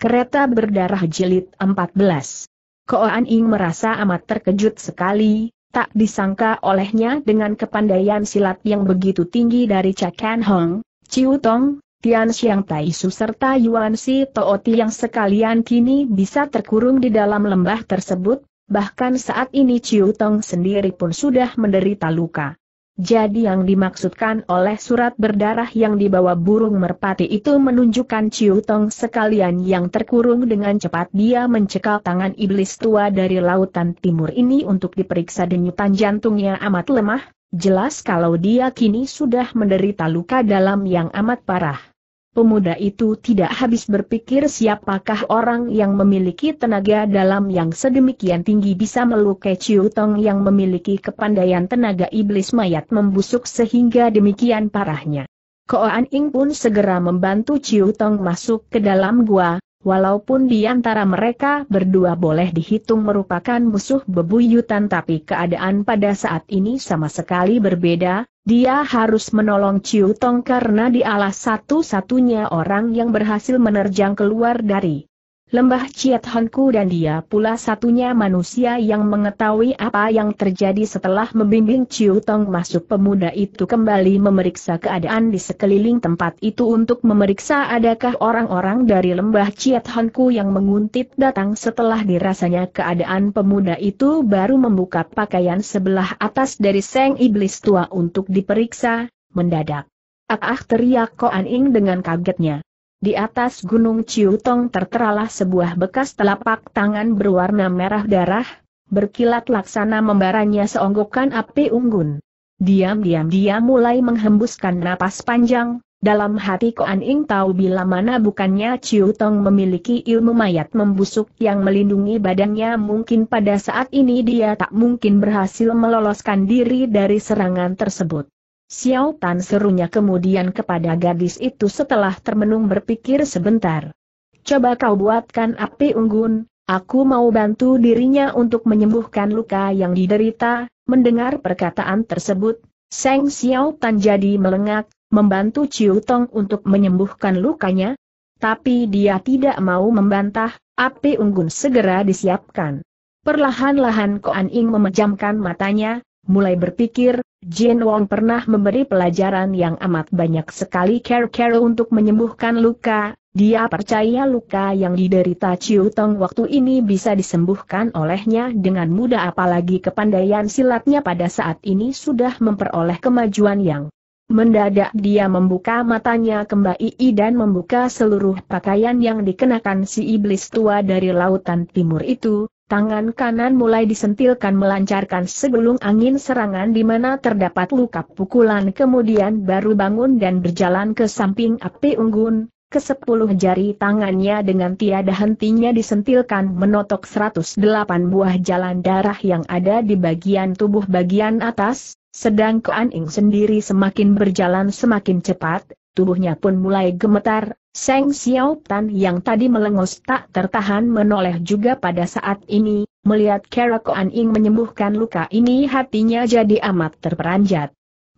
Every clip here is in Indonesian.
Kereta berdarah jilid 14. Koan Ing merasa amat terkejut sekali, tak disangka olehnya dengan kepandaian silat yang begitu tinggi dari Chakan Hong, Ciu Tong, Tian Xiang Tai Su serta Yuan Si Tooti yang sekalian kini bisa terkurung di dalam lembah tersebut, bahkan saat ini Ciu Tong sendiri pun sudah menderita luka. Jadi yang dimaksudkan oleh surat berdarah yang dibawa burung merpati itu menunjukkan Ciu Tong sekalian yang terkurung dengan cepat dia mencekal tangan iblis tua dari lautan timur ini untuk diperiksa denyutan jantungnya amat lemah, jelas kalau dia kini sudah menderita luka dalam yang amat parah. Pemuda itu tidak habis berpikir siapakah orang yang memiliki tenaga dalam yang sedemikian tinggi bisa melukai Ciu Tong yang memiliki kepandaian tenaga iblis mayat membusuk sehingga demikian parahnya. Koan Ing pun segera membantu Ciu Tong masuk ke dalam gua, walaupun di antara mereka berdua boleh dihitung merupakan musuh bebuyutan tapi keadaan pada saat ini sama sekali berbeda, dia harus menolong Ciu Tong karena dialah satu-satunya orang yang berhasil menerjang keluar dari Lembah Ciat Hanku dan dia pula satunya manusia yang mengetahui apa yang terjadi setelah membimbing Chiu Tong masuk pemuda itu kembali memeriksa keadaan di sekeliling tempat itu untuk memeriksa adakah orang-orang dari lembah Ciat Hanku yang menguntit datang setelah dirasanya keadaan pemuda itu baru membuka pakaian sebelah atas dari Seng Iblis Tua untuk diperiksa, mendadak. Ah, ah teriak Ko Ing dengan kagetnya. Di atas gunung Ciutong terteralah sebuah bekas telapak tangan berwarna merah darah, berkilat laksana membaranya seonggokan api unggun. Diam-diam dia mulai menghembuskan napas panjang, dalam hati Koan Ing tahu bila mana bukannya Ciutong memiliki ilmu mayat membusuk yang melindungi badannya mungkin pada saat ini dia tak mungkin berhasil meloloskan diri dari serangan tersebut. Xiao Tan serunya kemudian kepada gadis itu setelah termenung berpikir sebentar. Coba kau buatkan api unggun, aku mau bantu dirinya untuk menyembuhkan luka yang diderita, mendengar perkataan tersebut, Seng Xiao Tan jadi melengak, membantu Chiu Tong untuk menyembuhkan lukanya, tapi dia tidak mau membantah, api unggun segera disiapkan. Perlahan-lahan Koan Ing memejamkan matanya, mulai berpikir, Jin Wong pernah memberi pelajaran yang amat banyak sekali care-care untuk menyembuhkan luka, dia percaya luka yang diderita Chiu Tong waktu ini bisa disembuhkan olehnya dengan mudah apalagi kepandaian silatnya pada saat ini sudah memperoleh kemajuan yang Mendadak dia membuka matanya kembali dan membuka seluruh pakaian yang dikenakan si iblis tua dari lautan timur itu, Tangan kanan mulai disentilkan melancarkan segulung angin serangan di mana terdapat luka pukulan kemudian baru bangun dan berjalan ke samping api unggun, kesepuluh jari tangannya dengan tiada hentinya disentilkan menotok 108 buah jalan darah yang ada di bagian tubuh bagian atas, sedang Koan Ing sendiri semakin berjalan semakin cepat, tubuhnya pun mulai gemetar, Seng Xiaotan yang tadi melengos tak tertahan menoleh juga pada saat ini, melihat Koan Ing menyembuhkan luka ini hatinya jadi amat terperanjat.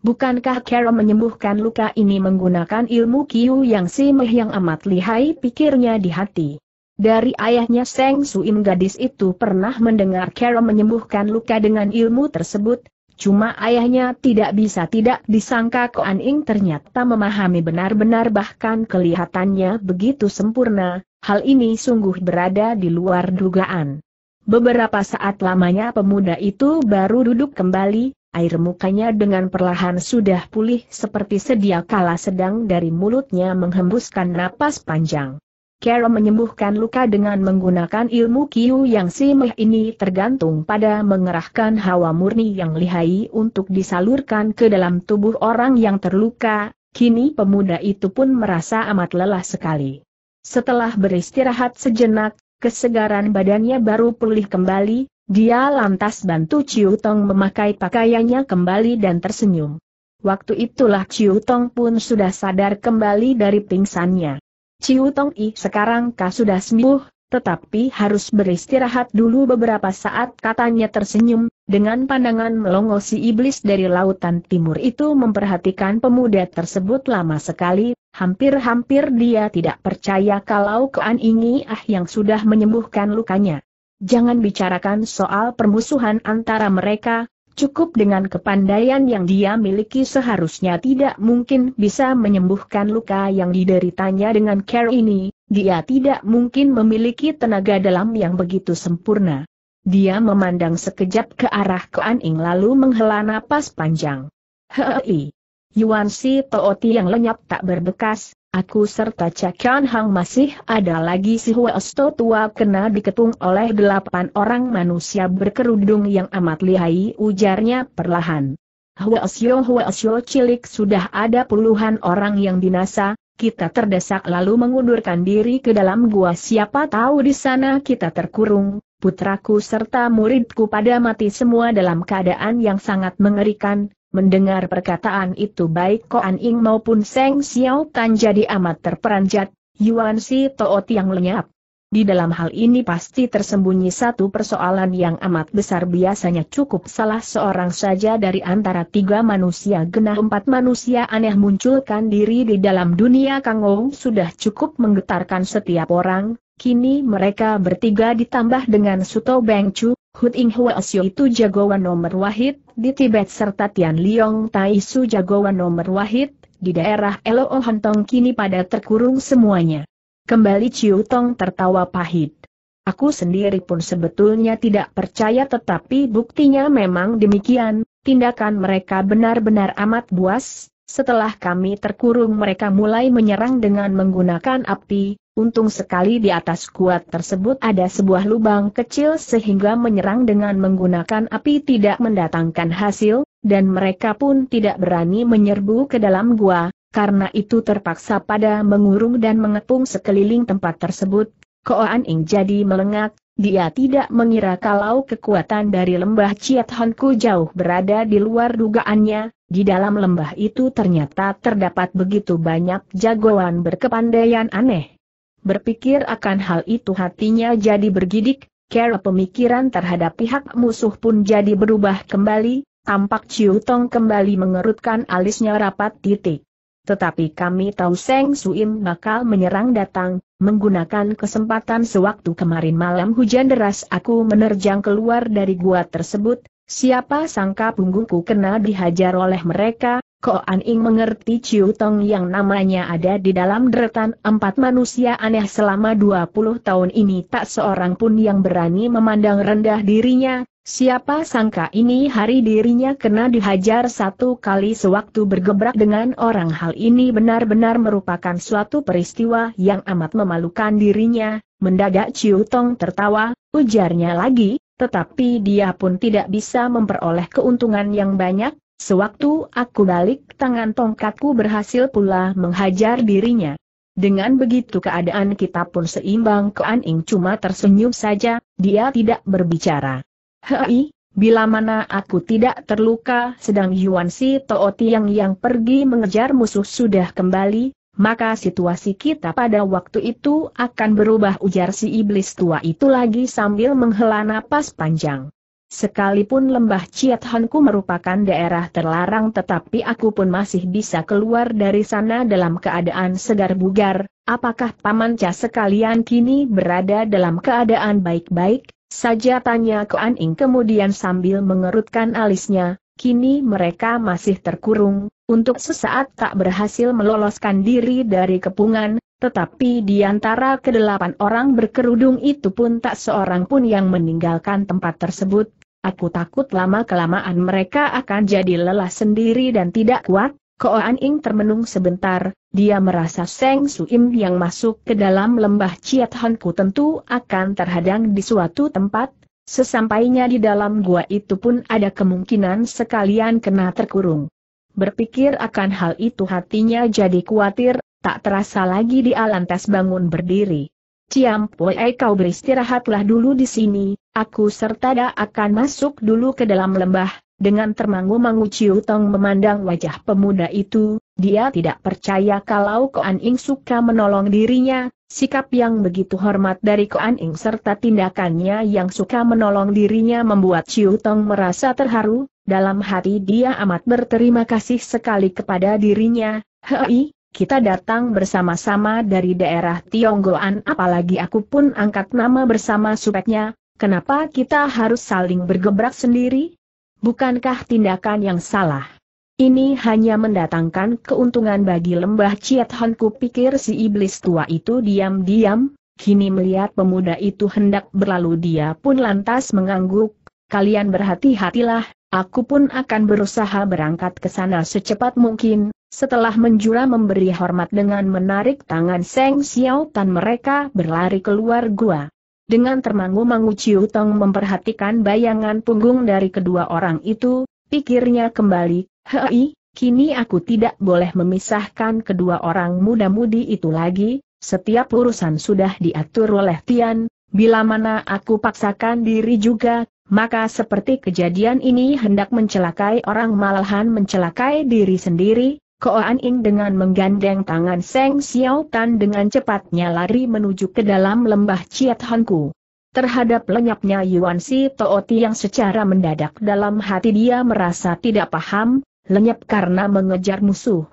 Bukankah Kera menyembuhkan luka ini menggunakan ilmu Kiu yang si meh yang amat lihai pikirnya di hati. Dari ayahnya Seng Suim gadis itu pernah mendengar Kera menyembuhkan luka dengan ilmu tersebut, Cuma ayahnya tidak bisa tidak disangka Koan Ing ternyata memahami benar-benar bahkan kelihatannya begitu sempurna, hal ini sungguh berada di luar dugaan. Beberapa saat lamanya pemuda itu baru duduk kembali, air mukanya dengan perlahan sudah pulih seperti sedia kala sedang dari mulutnya menghembuskan napas panjang. Kero menyembuhkan luka dengan menggunakan ilmu Kiu Yang Simeh ini tergantung pada mengerahkan hawa murni yang lihai untuk disalurkan ke dalam tubuh orang yang terluka, kini pemuda itu pun merasa amat lelah sekali. Setelah beristirahat sejenak, kesegaran badannya baru pulih kembali, dia lantas bantu Ciu Tong memakai pakaiannya kembali dan tersenyum. Waktu itulah Ciu Tong pun sudah sadar kembali dari pingsannya. Ciu Tong I sekarang kau sudah sembuh, tetapi harus beristirahat dulu beberapa saat katanya tersenyum, dengan pandangan melongo si iblis dari lautan timur itu memperhatikan pemuda tersebut lama sekali, hampir-hampir dia tidak percaya kalau Kean ini Ah yang sudah menyembuhkan lukanya. Jangan bicarakan soal permusuhan antara mereka, Cukup dengan kepandaian yang dia miliki seharusnya tidak mungkin bisa menyembuhkan luka yang dideritanya dengan care ini, dia tidak mungkin memiliki tenaga dalam yang begitu sempurna. Dia memandang sekejap ke arah Koan Ing lalu menghela napas panjang. Hei, Yuan Si Tooti yang lenyap tak berbekas, Aku serta Cakian Hang masih ada lagi si Huesto tua kena diketung oleh delapan orang manusia berkerudung yang amat lihai ujarnya perlahan. Huesyo Huesyo cilik sudah ada puluhan orang yang binasa, kita terdesak lalu mengundurkan diri ke dalam gua siapa tahu di sana kita terkurung, putraku serta muridku pada mati semua dalam keadaan yang sangat mengerikan, Mendengar perkataan itu baik Koan Ing maupun Seng Xiao Tan jadi amat terperanjat, Yuan Si Toot yang lenyap. Di dalam hal ini pasti tersembunyi satu persoalan yang amat besar biasanya cukup salah seorang saja dari antara tiga manusia genah empat manusia aneh munculkan diri di dalam dunia Kang Ong sudah cukup menggetarkan setiap orang, Kini mereka bertiga ditambah dengan Suto Chu. Huting Hua itu jagoan nomor wahid, di Tibet serta Tian Liong Tai Su jagoan nomor wahid, di daerah Elo Hontong kini pada terkurung semuanya. Kembali Chiu Tong tertawa pahit. Aku sendiri pun sebetulnya tidak percaya tetapi buktinya memang demikian, tindakan mereka benar-benar amat buas, setelah kami terkurung mereka mulai menyerang dengan menggunakan api, untung sekali di atas kuat tersebut ada sebuah lubang kecil sehingga menyerang dengan menggunakan api tidak mendatangkan hasil, dan mereka pun tidak berani menyerbu ke dalam gua, karena itu terpaksa pada mengurung dan mengepung sekeliling tempat tersebut. Koan Ing jadi melengak, dia tidak mengira kalau kekuatan dari lembah Ciat Honku jauh berada di luar dugaannya, di dalam lembah itu ternyata terdapat begitu banyak jagoan berkepandaian aneh. Berpikir akan hal itu hatinya jadi bergidik, kera pemikiran terhadap pihak musuh pun jadi berubah kembali, tampak Ciu Tong kembali mengerutkan alisnya rapat titik. Tetapi kami tahu Seng Suim bakal menyerang datang, menggunakan kesempatan sewaktu kemarin malam hujan deras aku menerjang keluar dari gua tersebut, Siapa sangka punggungku kena dihajar oleh mereka, Ko An mengerti Ciu Tong yang namanya ada di dalam deretan empat manusia aneh selama 20 tahun ini tak seorang pun yang berani memandang rendah dirinya, siapa sangka ini hari dirinya kena dihajar satu kali sewaktu bergebrak dengan orang hal ini benar-benar merupakan suatu peristiwa yang amat memalukan dirinya, mendadak Ciu Tong tertawa, ujarnya lagi, tetapi dia pun tidak bisa memperoleh keuntungan yang banyak, sewaktu aku balik tangan tongkatku berhasil pula menghajar dirinya. Dengan begitu keadaan kita pun seimbang ke Aning cuma tersenyum saja, dia tidak berbicara. Hei, Bila mana aku tidak terluka sedang Yuan Si Tooti yang yang pergi mengejar musuh sudah kembali, maka situasi kita pada waktu itu akan berubah ujar si iblis tua itu lagi sambil menghela napas panjang. Sekalipun lembah Ciathanku merupakan daerah terlarang tetapi aku pun masih bisa keluar dari sana dalam keadaan segar bugar, apakah paman Cha sekalian kini berada dalam keadaan baik-baik? Saja tanya Kuan Ing kemudian sambil mengerutkan alisnya, kini mereka masih terkurung, untuk sesaat tak berhasil meloloskan diri dari kepungan, tetapi di antara kedelapan orang berkerudung itu pun tak seorang pun yang meninggalkan tempat tersebut. Aku takut lama-kelamaan mereka akan jadi lelah sendiri dan tidak kuat. Koan Ing termenung sebentar, dia merasa Seng Suim yang masuk ke dalam lembah Ciat Hanku tentu akan terhadang di suatu tempat, Sesampainya di dalam gua itu pun ada kemungkinan sekalian kena terkurung. Berpikir akan hal itu hatinya jadi khawatir, tak terasa lagi di lantas bangun berdiri. Ciam Pue kau beristirahatlah dulu di sini, aku serta Da akan masuk dulu ke dalam lembah, dengan termangu-mangu Ciu Tong memandang wajah pemuda itu, dia tidak percaya kalau Koan Ing suka menolong dirinya, sikap yang begitu hormat dari Koan Ing serta tindakannya yang suka menolong dirinya membuat Ciu Tong merasa terharu, dalam hati dia amat berterima kasih sekali kepada dirinya, hei, kita datang bersama-sama dari daerah Tionggoan apalagi aku pun angkat nama bersama supetnya, kenapa kita harus saling bergebrak sendiri? Bukankah tindakan yang salah? Ini hanya mendatangkan keuntungan bagi lembah Ciat Honku pikir si iblis tua itu diam-diam, kini melihat pemuda itu hendak berlalu dia pun lantas mengangguk, kalian berhati-hatilah, aku pun akan berusaha berangkat ke sana secepat mungkin, setelah menjura memberi hormat dengan menarik tangan Seng Xiao Tan mereka berlari keluar gua. Dengan termangu-mangu Ciu Tong memperhatikan bayangan punggung dari kedua orang itu, pikirnya kembali, hei, kini aku tidak boleh memisahkan kedua orang muda-mudi itu lagi, setiap urusan sudah diatur oleh Tian, bila mana aku paksakan diri juga, maka seperti kejadian ini hendak mencelakai orang malahan mencelakai diri sendiri, Koan Ing dengan menggandeng tangan Seng Xiao Tan dengan cepatnya lari menuju ke dalam lembah Ciat Hanku. Terhadap lenyapnya Yuan Si Tooti yang secara mendadak dalam hati dia merasa tidak paham, lenyap karena mengejar musuh.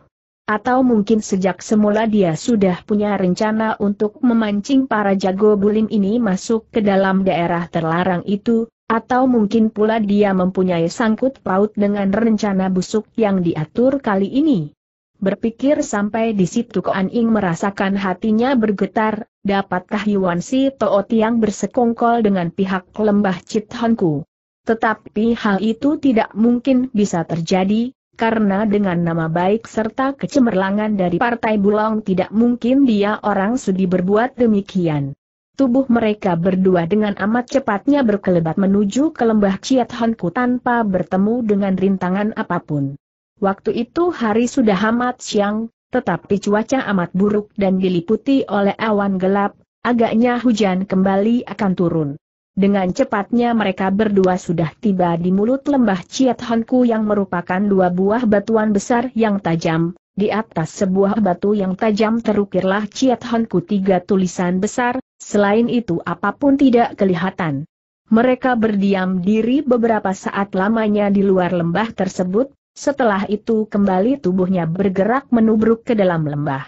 Atau mungkin sejak semula dia sudah punya rencana untuk memancing para jago bulim ini masuk ke dalam daerah terlarang itu, atau mungkin pula dia mempunyai sangkut paut dengan rencana busuk yang diatur kali ini. Berpikir sampai di situ Kuan Ing merasakan hatinya bergetar, dapatkah Yuan Si Toot Tiang bersekongkol dengan pihak lembah Cithonku. Tetapi hal itu tidak mungkin bisa terjadi, karena dengan nama baik serta kecemerlangan dari Partai Bulong tidak mungkin dia orang sudi berbuat demikian. Tubuh mereka berdua dengan amat cepatnya berkelebat menuju ke lembah Cithonku tanpa bertemu dengan rintangan apapun. Waktu itu hari sudah amat siang, tetapi cuaca amat buruk dan diliputi oleh awan gelap, agaknya hujan kembali akan turun. Dengan cepatnya mereka berdua sudah tiba di mulut lembah Ciat Honku yang merupakan dua buah batuan besar yang tajam. Di atas sebuah batu yang tajam terukirlah Ciat Honku tiga tulisan besar, selain itu apapun tidak kelihatan. Mereka berdiam diri beberapa saat lamanya di luar lembah tersebut, setelah itu kembali tubuhnya bergerak menubruk ke dalam lembah.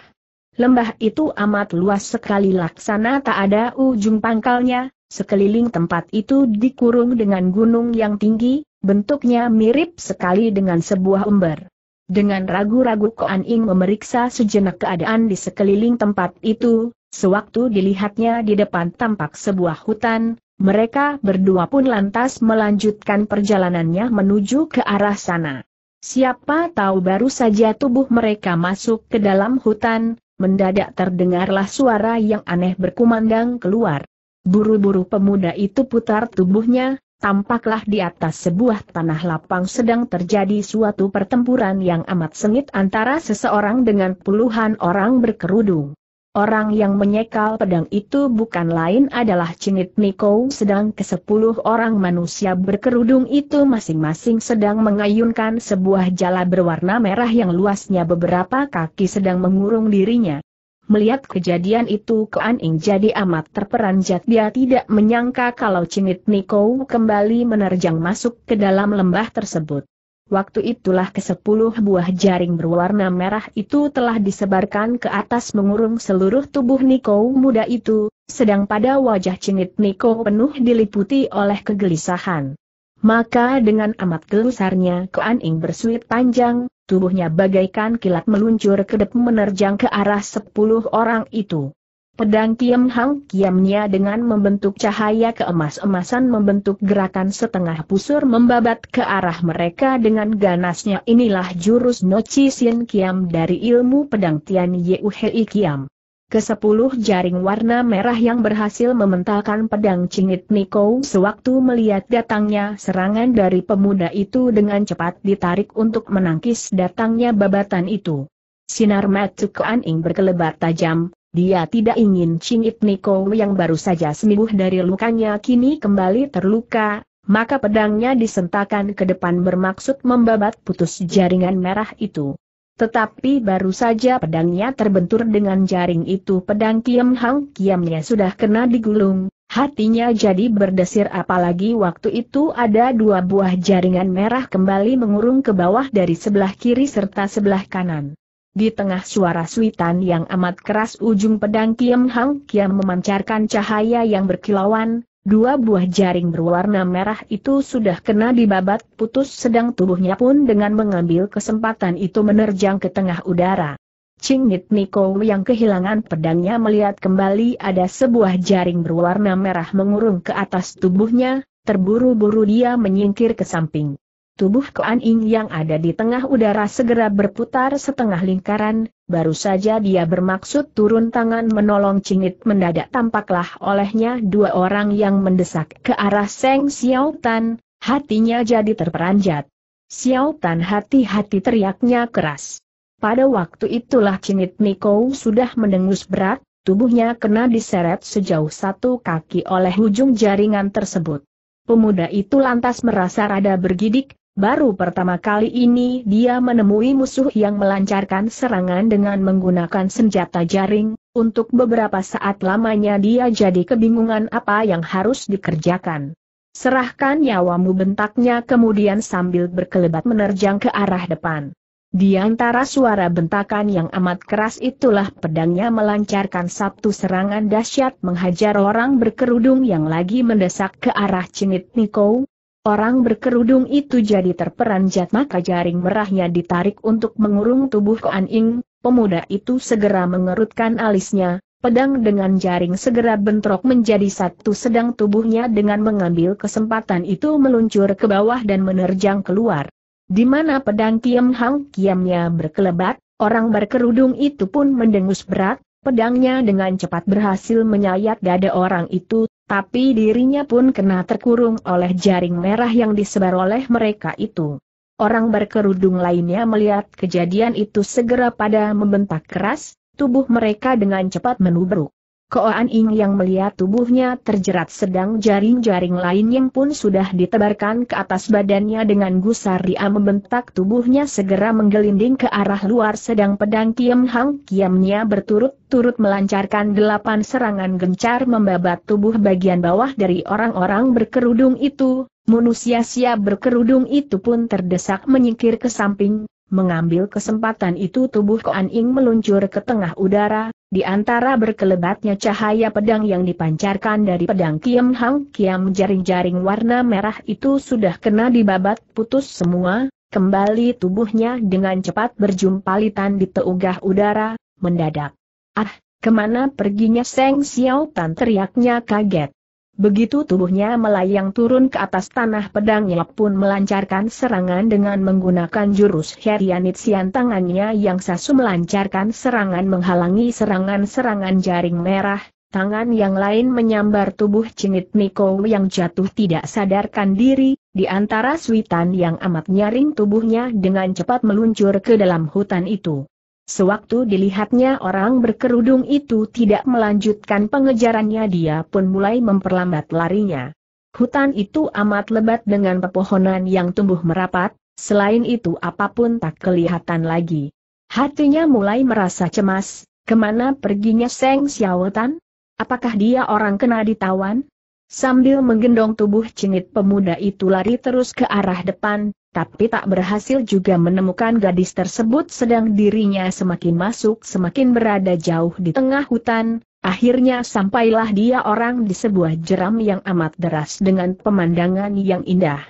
Lembah itu amat luas sekali laksana tak ada ujung pangkalnya, sekeliling tempat itu dikurung dengan gunung yang tinggi, bentuknya mirip sekali dengan sebuah umber. Dengan ragu-ragu Koan Ing memeriksa sejenak keadaan di sekeliling tempat itu, sewaktu dilihatnya di depan tampak sebuah hutan, mereka berdua pun lantas melanjutkan perjalanannya menuju ke arah sana. Siapa tahu baru saja tubuh mereka masuk ke dalam hutan, mendadak terdengarlah suara yang aneh berkumandang keluar. Buru-buru pemuda itu putar tubuhnya, tampaklah di atas sebuah tanah lapang sedang terjadi suatu pertempuran yang amat sengit antara seseorang dengan puluhan orang berkerudung. Orang yang menyekal pedang itu bukan lain adalah Cinit Niko sedang ke kesepuluh orang manusia berkerudung itu masing-masing sedang mengayunkan sebuah jala berwarna merah yang luasnya beberapa kaki sedang mengurung dirinya. Melihat kejadian itu Koan Ing jadi amat terperanjat dia tidak menyangka kalau Cinit Niko kembali menerjang masuk ke dalam lembah tersebut. Waktu itulah kesepuluh buah jaring berwarna merah itu telah disebarkan ke atas mengurung seluruh tubuh Niko muda itu, sedang pada wajah cengit Niko penuh diliputi oleh kegelisahan. Maka dengan amat gelusarnya Koan Ing bersuit panjang, tubuhnya bagaikan kilat meluncur ke depan menerjang ke arah sepuluh orang itu. Pedang Kiam Hang Kiamnya dengan membentuk cahaya keemas-emasan membentuk gerakan setengah pusur membabat ke arah mereka dengan ganasnya inilah jurus Nochi Sien Kiam dari ilmu pedang Tian Yeu Hei Kiam. Kesepuluh jaring warna merah yang berhasil mementalkan pedang cingit Niko sewaktu melihat datangnya serangan dari pemuda itu dengan cepat ditarik untuk menangkis datangnya babatan itu. Sinar Matu ke Ing berkelebat tajam, dia tidak ingin cingit Niko yang baru saja sembuh dari lukanya kini kembali terluka, maka pedangnya disentakan ke depan bermaksud membabat putus jaringan merah itu. Tetapi baru saja pedangnya terbentur dengan jaring itu pedang Kiam Hang Kiamnya sudah kena digulung, hatinya jadi berdesir apalagi waktu itu ada dua buah jaringan merah kembali mengurung ke bawah dari sebelah kiri serta sebelah kanan. Di tengah suara suitan yang amat keras ujung pedang Kiam Hang Kiam memancarkan cahaya yang berkilauan, dua buah jaring berwarna merah itu sudah kena dibabat putus sedang tubuhnya pun dengan mengambil kesempatan itu menerjang ke tengah udara. Ching Nit Niko yang kehilangan pedangnya melihat kembali ada sebuah jaring berwarna merah mengurung ke atas tubuhnya, terburu-buru dia menyingkir ke samping. Tubuh Kuan Ing yang ada di tengah udara segera berputar setengah lingkaran, baru saja dia bermaksud turun tangan menolong Cingit mendadak tampaklah olehnya dua orang yang mendesak ke arah Seng Xiao Tan, hatinya jadi terperanjat. Xiao Tan hati-hati teriaknya keras. Pada waktu itulah Cingit Niko sudah mendengus berat, tubuhnya kena diseret sejauh satu kaki oleh ujung jaringan tersebut. Pemuda itu lantas merasa rada bergidik, Baru pertama kali ini dia menemui musuh yang melancarkan serangan dengan menggunakan senjata jaring, untuk beberapa saat lamanya dia jadi kebingungan apa yang harus dikerjakan. Serahkan nyawamu bentaknya kemudian sambil berkelebat menerjang ke arah depan. Di antara suara bentakan yang amat keras itulah pedangnya melancarkan satu serangan dahsyat menghajar orang berkerudung yang lagi mendesak ke arah Cingit Niko, Orang berkerudung itu jadi terperanjat maka jaring merahnya ditarik untuk mengurung tubuh Koan Ing, pemuda itu segera mengerutkan alisnya, pedang dengan jaring segera bentrok menjadi satu sedang tubuhnya dengan mengambil kesempatan itu meluncur ke bawah dan menerjang keluar. Di mana pedang Kiam Hang Kiamnya berkelebat, orang berkerudung itu pun mendengus berat, Pedangnya dengan cepat berhasil menyayat dada orang itu, tapi dirinya pun kena terkurung oleh jaring merah yang disebar oleh mereka itu. Orang berkerudung lainnya melihat kejadian itu segera pada membentak keras, tubuh mereka dengan cepat menubruk. Koan Ing yang melihat tubuhnya terjerat sedang jaring-jaring lain yang pun sudah ditebarkan ke atas badannya dengan gusar dia membentak tubuhnya segera menggelinding ke arah luar sedang pedang Kiam Hang Kiamnya berturut-turut melancarkan delapan serangan gencar membabat tubuh bagian bawah dari orang-orang berkerudung itu, manusia siap berkerudung itu pun terdesak menyingkir ke samping, Mengambil kesempatan itu tubuh Koan Ing meluncur ke tengah udara, di antara berkelebatnya cahaya pedang yang dipancarkan dari pedang Kiam Hang Kiam jaring-jaring warna merah itu sudah kena dibabat putus semua, kembali tubuhnya dengan cepat berjumpalitan di teugah udara, mendadak. Ah, kemana perginya Seng Xiao Tan teriaknya kaget. Begitu tubuhnya melayang turun ke atas tanah pedangnya pun melancarkan serangan dengan menggunakan jurus Herianitsian tangannya yang sasu melancarkan serangan menghalangi serangan-serangan jaring merah, tangan yang lain menyambar tubuh cingit Niko yang jatuh tidak sadarkan diri, di antara suitan yang amat nyaring tubuhnya dengan cepat meluncur ke dalam hutan itu. Sewaktu dilihatnya orang berkerudung itu tidak melanjutkan pengejarannya dia pun mulai memperlambat larinya. Hutan itu amat lebat dengan pepohonan yang tumbuh merapat, selain itu apapun tak kelihatan lagi. Hatinya mulai merasa cemas, kemana perginya Seng Xiaotan? Apakah dia orang kena ditawan? Sambil menggendong tubuh cingit pemuda itu lari terus ke arah depan, tapi tak berhasil juga menemukan gadis tersebut sedang dirinya semakin masuk semakin berada jauh di tengah hutan, akhirnya sampailah dia orang di sebuah jeram yang amat deras dengan pemandangan yang indah.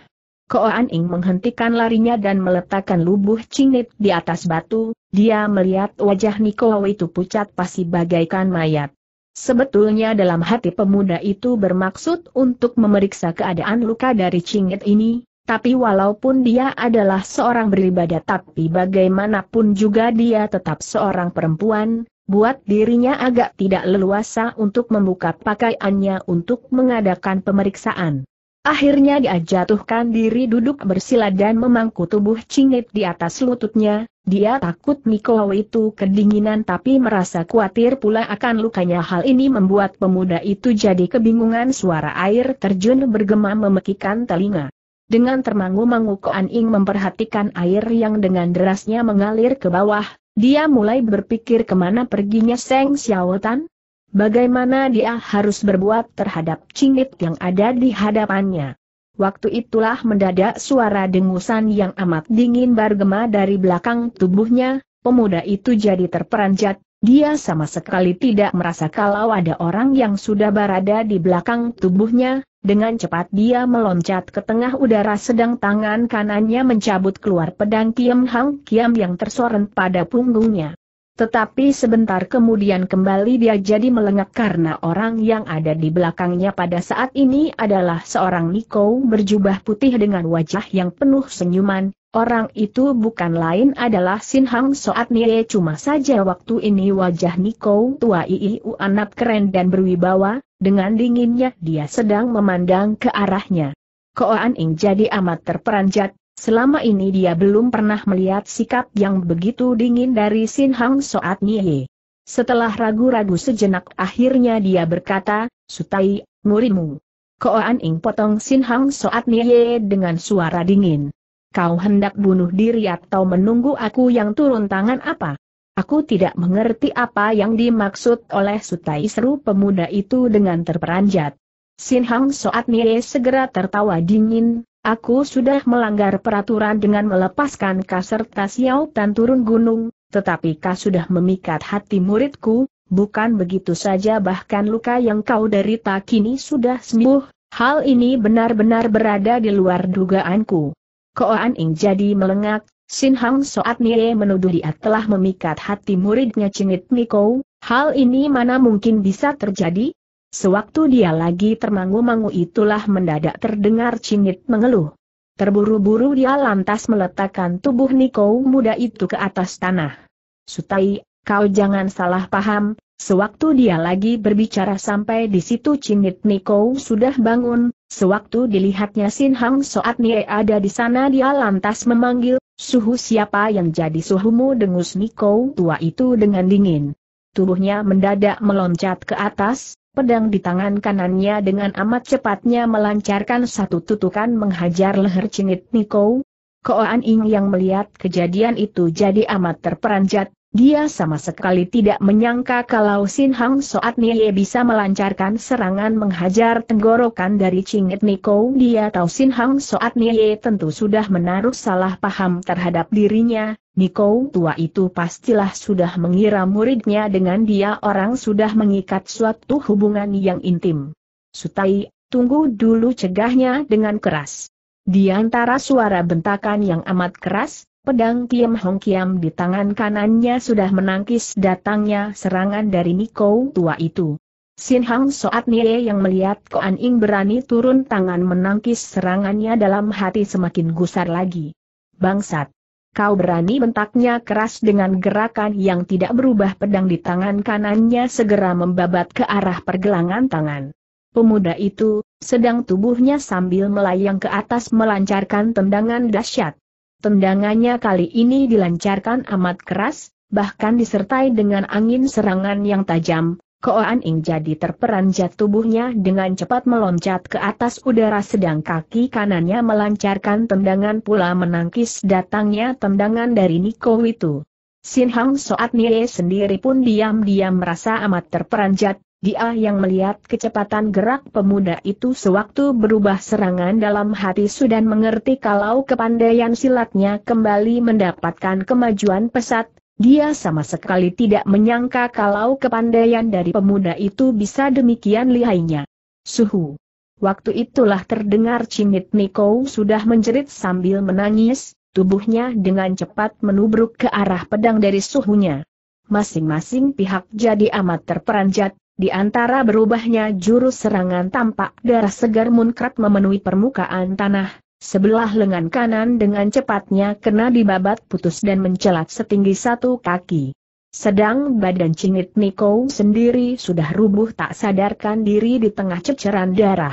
Koan Ing menghentikan larinya dan meletakkan lubuh cingit di atas batu, dia melihat wajah Nikowo itu pucat pasti bagaikan mayat. Sebetulnya dalam hati pemuda itu bermaksud untuk memeriksa keadaan luka dari cingit ini, tapi walaupun dia adalah seorang beribadah tapi bagaimanapun juga dia tetap seorang perempuan, buat dirinya agak tidak leluasa untuk membuka pakaiannya untuk mengadakan pemeriksaan. Akhirnya dia jatuhkan diri duduk bersila dan memangku tubuh cingit di atas lututnya, dia takut Miko itu kedinginan tapi merasa khawatir pula akan lukanya hal ini membuat pemuda itu jadi kebingungan suara air terjun bergema memekikan telinga. Dengan termangu-mangu Koan Ing memperhatikan air yang dengan derasnya mengalir ke bawah, dia mulai berpikir kemana perginya Seng Xiaotan? Bagaimana dia harus berbuat terhadap cingit yang ada di hadapannya? Waktu itulah mendadak suara dengusan yang amat dingin bergema dari belakang tubuhnya, pemuda itu jadi terperanjat, dia sama sekali tidak merasa kalau ada orang yang sudah berada di belakang tubuhnya, dengan cepat dia meloncat ke tengah udara sedang tangan kanannya mencabut keluar pedang Kiam Hang Kiam yang tersorot pada punggungnya. Tetapi sebentar kemudian kembali dia jadi melengak karena orang yang ada di belakangnya pada saat ini adalah seorang Niko berjubah putih dengan wajah yang penuh senyuman, Orang itu bukan lain adalah Sin Hang Soat Nie cuma saja waktu ini wajah Niko tua Iiu anak keren dan berwibawa, dengan dinginnya dia sedang memandang ke arahnya. Koan Ing jadi amat terperanjat, selama ini dia belum pernah melihat sikap yang begitu dingin dari Sin Hang Soat Nie. Setelah ragu-ragu sejenak akhirnya dia berkata, Sutai, murimu." Koan Ing potong Sin Hang Soat Nie dengan suara dingin. Kau hendak bunuh diri atau menunggu aku yang turun tangan apa? Aku tidak mengerti apa yang dimaksud oleh Sutai seru pemuda itu dengan terperanjat. Sin Hang Soat Nie segera tertawa dingin, aku sudah melanggar peraturan dengan melepaskan Ka serta Xiao Tan turun gunung, tetapi kau sudah memikat hati muridku, bukan begitu saja bahkan luka yang kau derita kini sudah sembuh, hal ini benar-benar berada di luar dugaanku. Koan Ing jadi melengak, Sin Hang Soat Nie menuduh dia telah memikat hati muridnya Cingit Miko, hal ini mana mungkin bisa terjadi? Sewaktu dia lagi termangu-mangu itulah mendadak terdengar Cingit mengeluh. Terburu-buru dia lantas meletakkan tubuh Niko muda itu ke atas tanah. Sutai, kau jangan salah paham, Sewaktu dia lagi berbicara sampai di situ Cingit Niko sudah bangun, sewaktu dilihatnya Sin Hang Soat Nie ada di sana dia lantas memanggil, suhu siapa yang jadi suhumu dengus Niko tua itu dengan dingin. Tubuhnya mendadak meloncat ke atas, pedang di tangan kanannya dengan amat cepatnya melancarkan satu tutukan menghajar leher Cingit Niko. Koan Ing yang melihat kejadian itu jadi amat terperanjat, dia sama sekali tidak menyangka kalau Sin Hang Soat Nie bisa melancarkan serangan menghajar tenggorokan dari Cingit Niko. Dia tahu Sin Hang Soat Nie tentu sudah menaruh salah paham terhadap dirinya, Niko tua itu pastilah sudah mengira muridnya dengan dia orang sudah mengikat suatu hubungan yang intim. Sutai, tunggu dulu cegahnya dengan keras. Di antara suara bentakan yang amat keras, Pedang Kiam Hong Kiam di tangan kanannya sudah menangkis datangnya serangan dari Niko tua itu. Sin Hang Soat Nie yang melihat Koan Ing berani turun tangan menangkis serangannya dalam hati semakin gusar lagi. Bangsat! Kau berani bentaknya keras dengan gerakan yang tidak berubah pedang di tangan kanannya segera membabat ke arah pergelangan tangan. Pemuda itu, sedang tubuhnya sambil melayang ke atas melancarkan tendangan dahsyat. Tendangannya kali ini dilancarkan amat keras, bahkan disertai dengan angin serangan yang tajam, Koan Ing jadi terperanjat tubuhnya dengan cepat meloncat ke atas udara sedang kaki kanannya melancarkan tendangan pula menangkis datangnya tendangan dari Niko itu. Sin Hang Soat Nie sendiri pun diam-diam merasa amat terperanjat, dia yang melihat kecepatan gerak pemuda itu sewaktu berubah serangan dalam hati sudah mengerti kalau kepandaian silatnya kembali mendapatkan kemajuan pesat, dia sama sekali tidak menyangka kalau kepandaian dari pemuda itu bisa demikian lihainya. Suhu. Waktu itulah terdengar cimit Niko sudah menjerit sambil menangis, tubuhnya dengan cepat menubruk ke arah pedang dari suhunya. Masing-masing pihak jadi amat terperanjat, di antara berubahnya jurus serangan tampak darah segar munkrat memenuhi permukaan tanah, sebelah lengan kanan dengan cepatnya kena dibabat putus dan mencelat setinggi satu kaki. Sedang badan cingit Niko sendiri sudah rubuh tak sadarkan diri di tengah ceceran darah.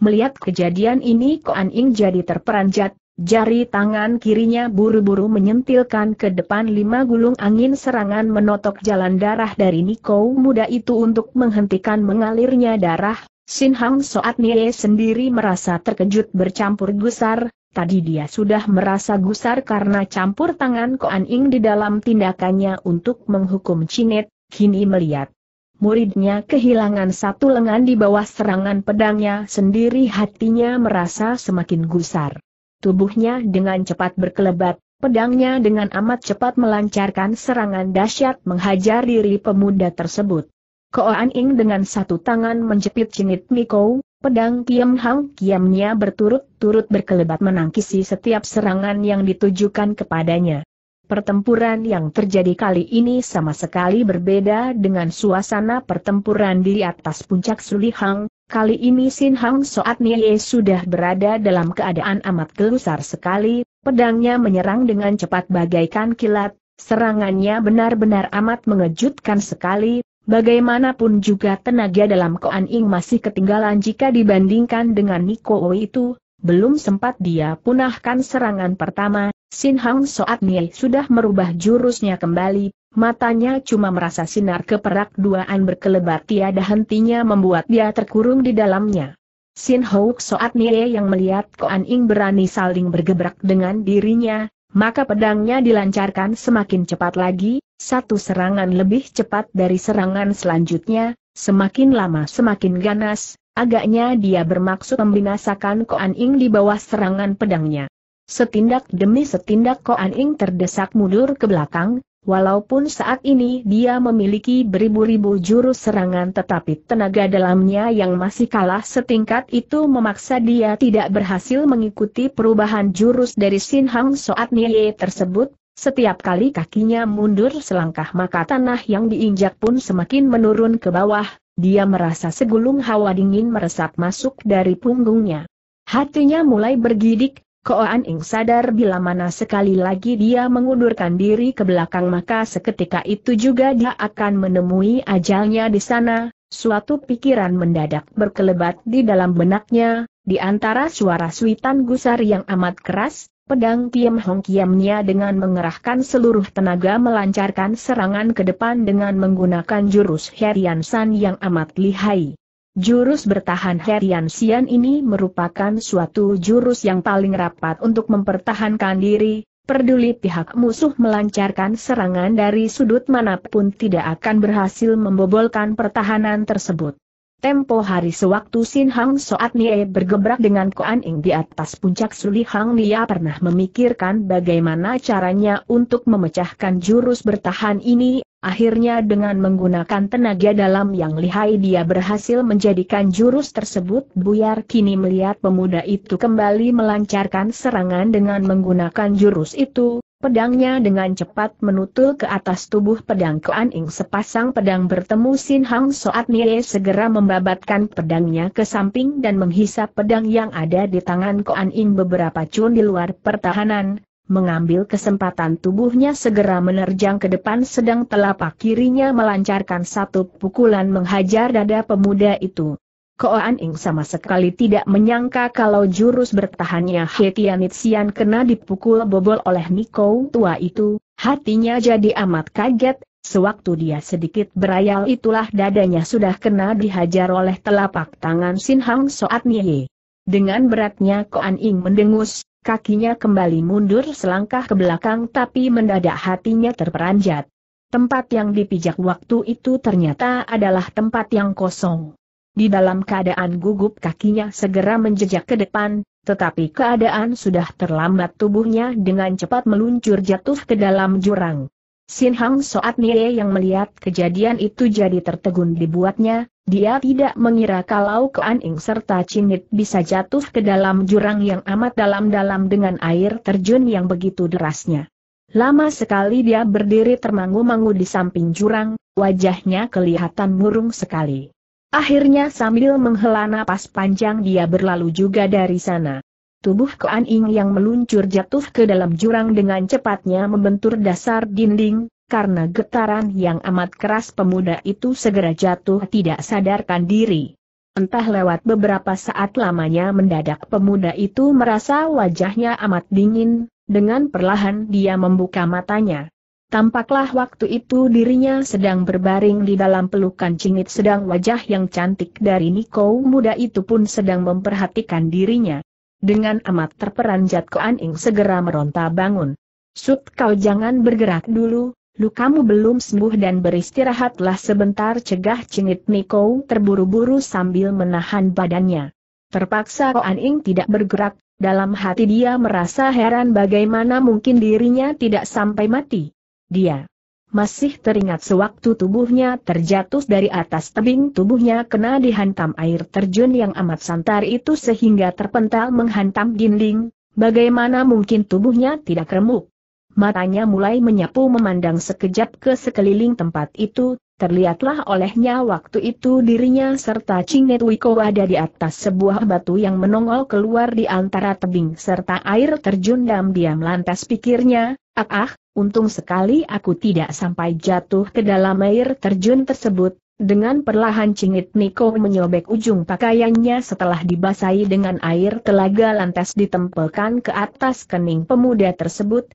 Melihat kejadian ini Koan Ing jadi terperanjat, Jari tangan kirinya buru-buru menyentilkan ke depan lima gulung angin serangan menotok jalan darah dari Niko muda itu untuk menghentikan mengalirnya darah. Sin Hang Soat Nie sendiri merasa terkejut bercampur gusar, tadi dia sudah merasa gusar karena campur tangan Koan Ing di dalam tindakannya untuk menghukum Cinet, kini melihat muridnya kehilangan satu lengan di bawah serangan pedangnya sendiri hatinya merasa semakin gusar. Tubuhnya dengan cepat berkelebat, pedangnya dengan amat cepat melancarkan serangan dahsyat menghajar diri pemuda tersebut. Koan Ing dengan satu tangan menjepit cinit Miko, pedang Kiam Hang Kiamnya berturut-turut berkelebat menangkisi setiap serangan yang ditujukan kepadanya. Pertempuran yang terjadi kali ini sama sekali berbeda dengan suasana pertempuran di atas puncak Sulihang, Kali ini Sin Hang Soat Nie sudah berada dalam keadaan amat gelusar sekali, pedangnya menyerang dengan cepat bagaikan kilat, serangannya benar-benar amat mengejutkan sekali, bagaimanapun juga tenaga dalam Koan Ing masih ketinggalan jika dibandingkan dengan Niko itu, belum sempat dia punahkan serangan pertama, Sin Hang Soat Nie sudah merubah jurusnya kembali, Matanya cuma merasa sinar keperak duaan berkelebat tiada hentinya membuat dia terkurung di dalamnya. Sin Houk Soat Nie yang melihat Koan Ing berani saling bergebrak dengan dirinya, maka pedangnya dilancarkan semakin cepat lagi, satu serangan lebih cepat dari serangan selanjutnya, semakin lama semakin ganas, agaknya dia bermaksud membinasakan Koan Ing di bawah serangan pedangnya. Setindak demi setindak Koan Ing terdesak mundur ke belakang, Walaupun saat ini dia memiliki beribu-ribu jurus serangan tetapi tenaga dalamnya yang masih kalah setingkat itu memaksa dia tidak berhasil mengikuti perubahan jurus dari Sin Hang Soat Nye tersebut, setiap kali kakinya mundur selangkah maka tanah yang diinjak pun semakin menurun ke bawah, dia merasa segulung hawa dingin meresap masuk dari punggungnya. Hatinya mulai bergidik, Koan Ing sadar bila mana sekali lagi dia mengundurkan diri ke belakang maka seketika itu juga dia akan menemui ajalnya di sana, suatu pikiran mendadak berkelebat di dalam benaknya, di antara suara suitan gusar yang amat keras, pedang Tiem Hong Kiamnya dengan mengerahkan seluruh tenaga melancarkan serangan ke depan dengan menggunakan jurus Herian San yang amat lihai. Jurus bertahan Herian Sian ini merupakan suatu jurus yang paling rapat untuk mempertahankan diri, peduli pihak musuh melancarkan serangan dari sudut manapun tidak akan berhasil membobolkan pertahanan tersebut. Tempo hari sewaktu Sin Hang Soat Nie bergebrak dengan Koan Ing di atas puncak Suli Hang Nia pernah memikirkan bagaimana caranya untuk memecahkan jurus bertahan ini, akhirnya dengan menggunakan tenaga dalam yang lihai dia berhasil menjadikan jurus tersebut buyar kini melihat pemuda itu kembali melancarkan serangan dengan menggunakan jurus itu, Pedangnya dengan cepat menutul ke atas tubuh pedang Kuan Ing sepasang pedang bertemu Sin Hang Soat Nie segera membabatkan pedangnya ke samping dan menghisap pedang yang ada di tangan Kuan Ing beberapa cun di luar pertahanan, mengambil kesempatan tubuhnya segera menerjang ke depan sedang telapak kirinya melancarkan satu pukulan menghajar dada pemuda itu. Koan Ing sama sekali tidak menyangka kalau jurus bertahannya Hetianitsian kena dipukul bobol oleh Niko tua itu, hatinya jadi amat kaget, sewaktu dia sedikit berayal itulah dadanya sudah kena dihajar oleh telapak tangan Sin Hang Soat Nye. Dengan beratnya Koan Ing mendengus, kakinya kembali mundur selangkah ke belakang tapi mendadak hatinya terperanjat. Tempat yang dipijak waktu itu ternyata adalah tempat yang kosong. Di dalam keadaan gugup kakinya segera menjejak ke depan, tetapi keadaan sudah terlambat tubuhnya dengan cepat meluncur jatuh ke dalam jurang. Sin Hang Soat Nie yang melihat kejadian itu jadi tertegun dibuatnya, dia tidak mengira kalau Kuan Ing serta Cingit bisa jatuh ke dalam jurang yang amat dalam-dalam dengan air terjun yang begitu derasnya. Lama sekali dia berdiri termangu-mangu di samping jurang, wajahnya kelihatan murung sekali. Akhirnya sambil menghela napas panjang dia berlalu juga dari sana. Tubuh Kuan Ing yang meluncur jatuh ke dalam jurang dengan cepatnya membentur dasar dinding, karena getaran yang amat keras pemuda itu segera jatuh tidak sadarkan diri. Entah lewat beberapa saat lamanya mendadak pemuda itu merasa wajahnya amat dingin, dengan perlahan dia membuka matanya. Tampaklah waktu itu dirinya sedang berbaring di dalam pelukan cingit sedang wajah yang cantik dari Niko muda itu pun sedang memperhatikan dirinya. Dengan amat terperanjat Koaning Ing segera meronta bangun. Sut kau jangan bergerak dulu, lu kamu belum sembuh dan beristirahatlah sebentar cegah cingit Niko terburu-buru sambil menahan badannya. Terpaksa Koaning Ing tidak bergerak, dalam hati dia merasa heran bagaimana mungkin dirinya tidak sampai mati. Dia masih teringat sewaktu tubuhnya terjatuh dari atas tebing tubuhnya kena dihantam air terjun yang amat santar itu sehingga terpental menghantam dinding, bagaimana mungkin tubuhnya tidak remuk. Matanya mulai menyapu memandang sekejap ke sekeliling tempat itu, terlihatlah olehnya waktu itu dirinya serta Cinget Wiko ada di atas sebuah batu yang menongol keluar di antara tebing serta air terjun dam diam lantas pikirnya, ah ah, Untung sekali aku tidak sampai jatuh ke dalam air terjun tersebut. Dengan perlahan cingit Niko menyobek ujung pakaiannya setelah dibasahi dengan air telaga lantas ditempelkan ke atas kening pemuda tersebut.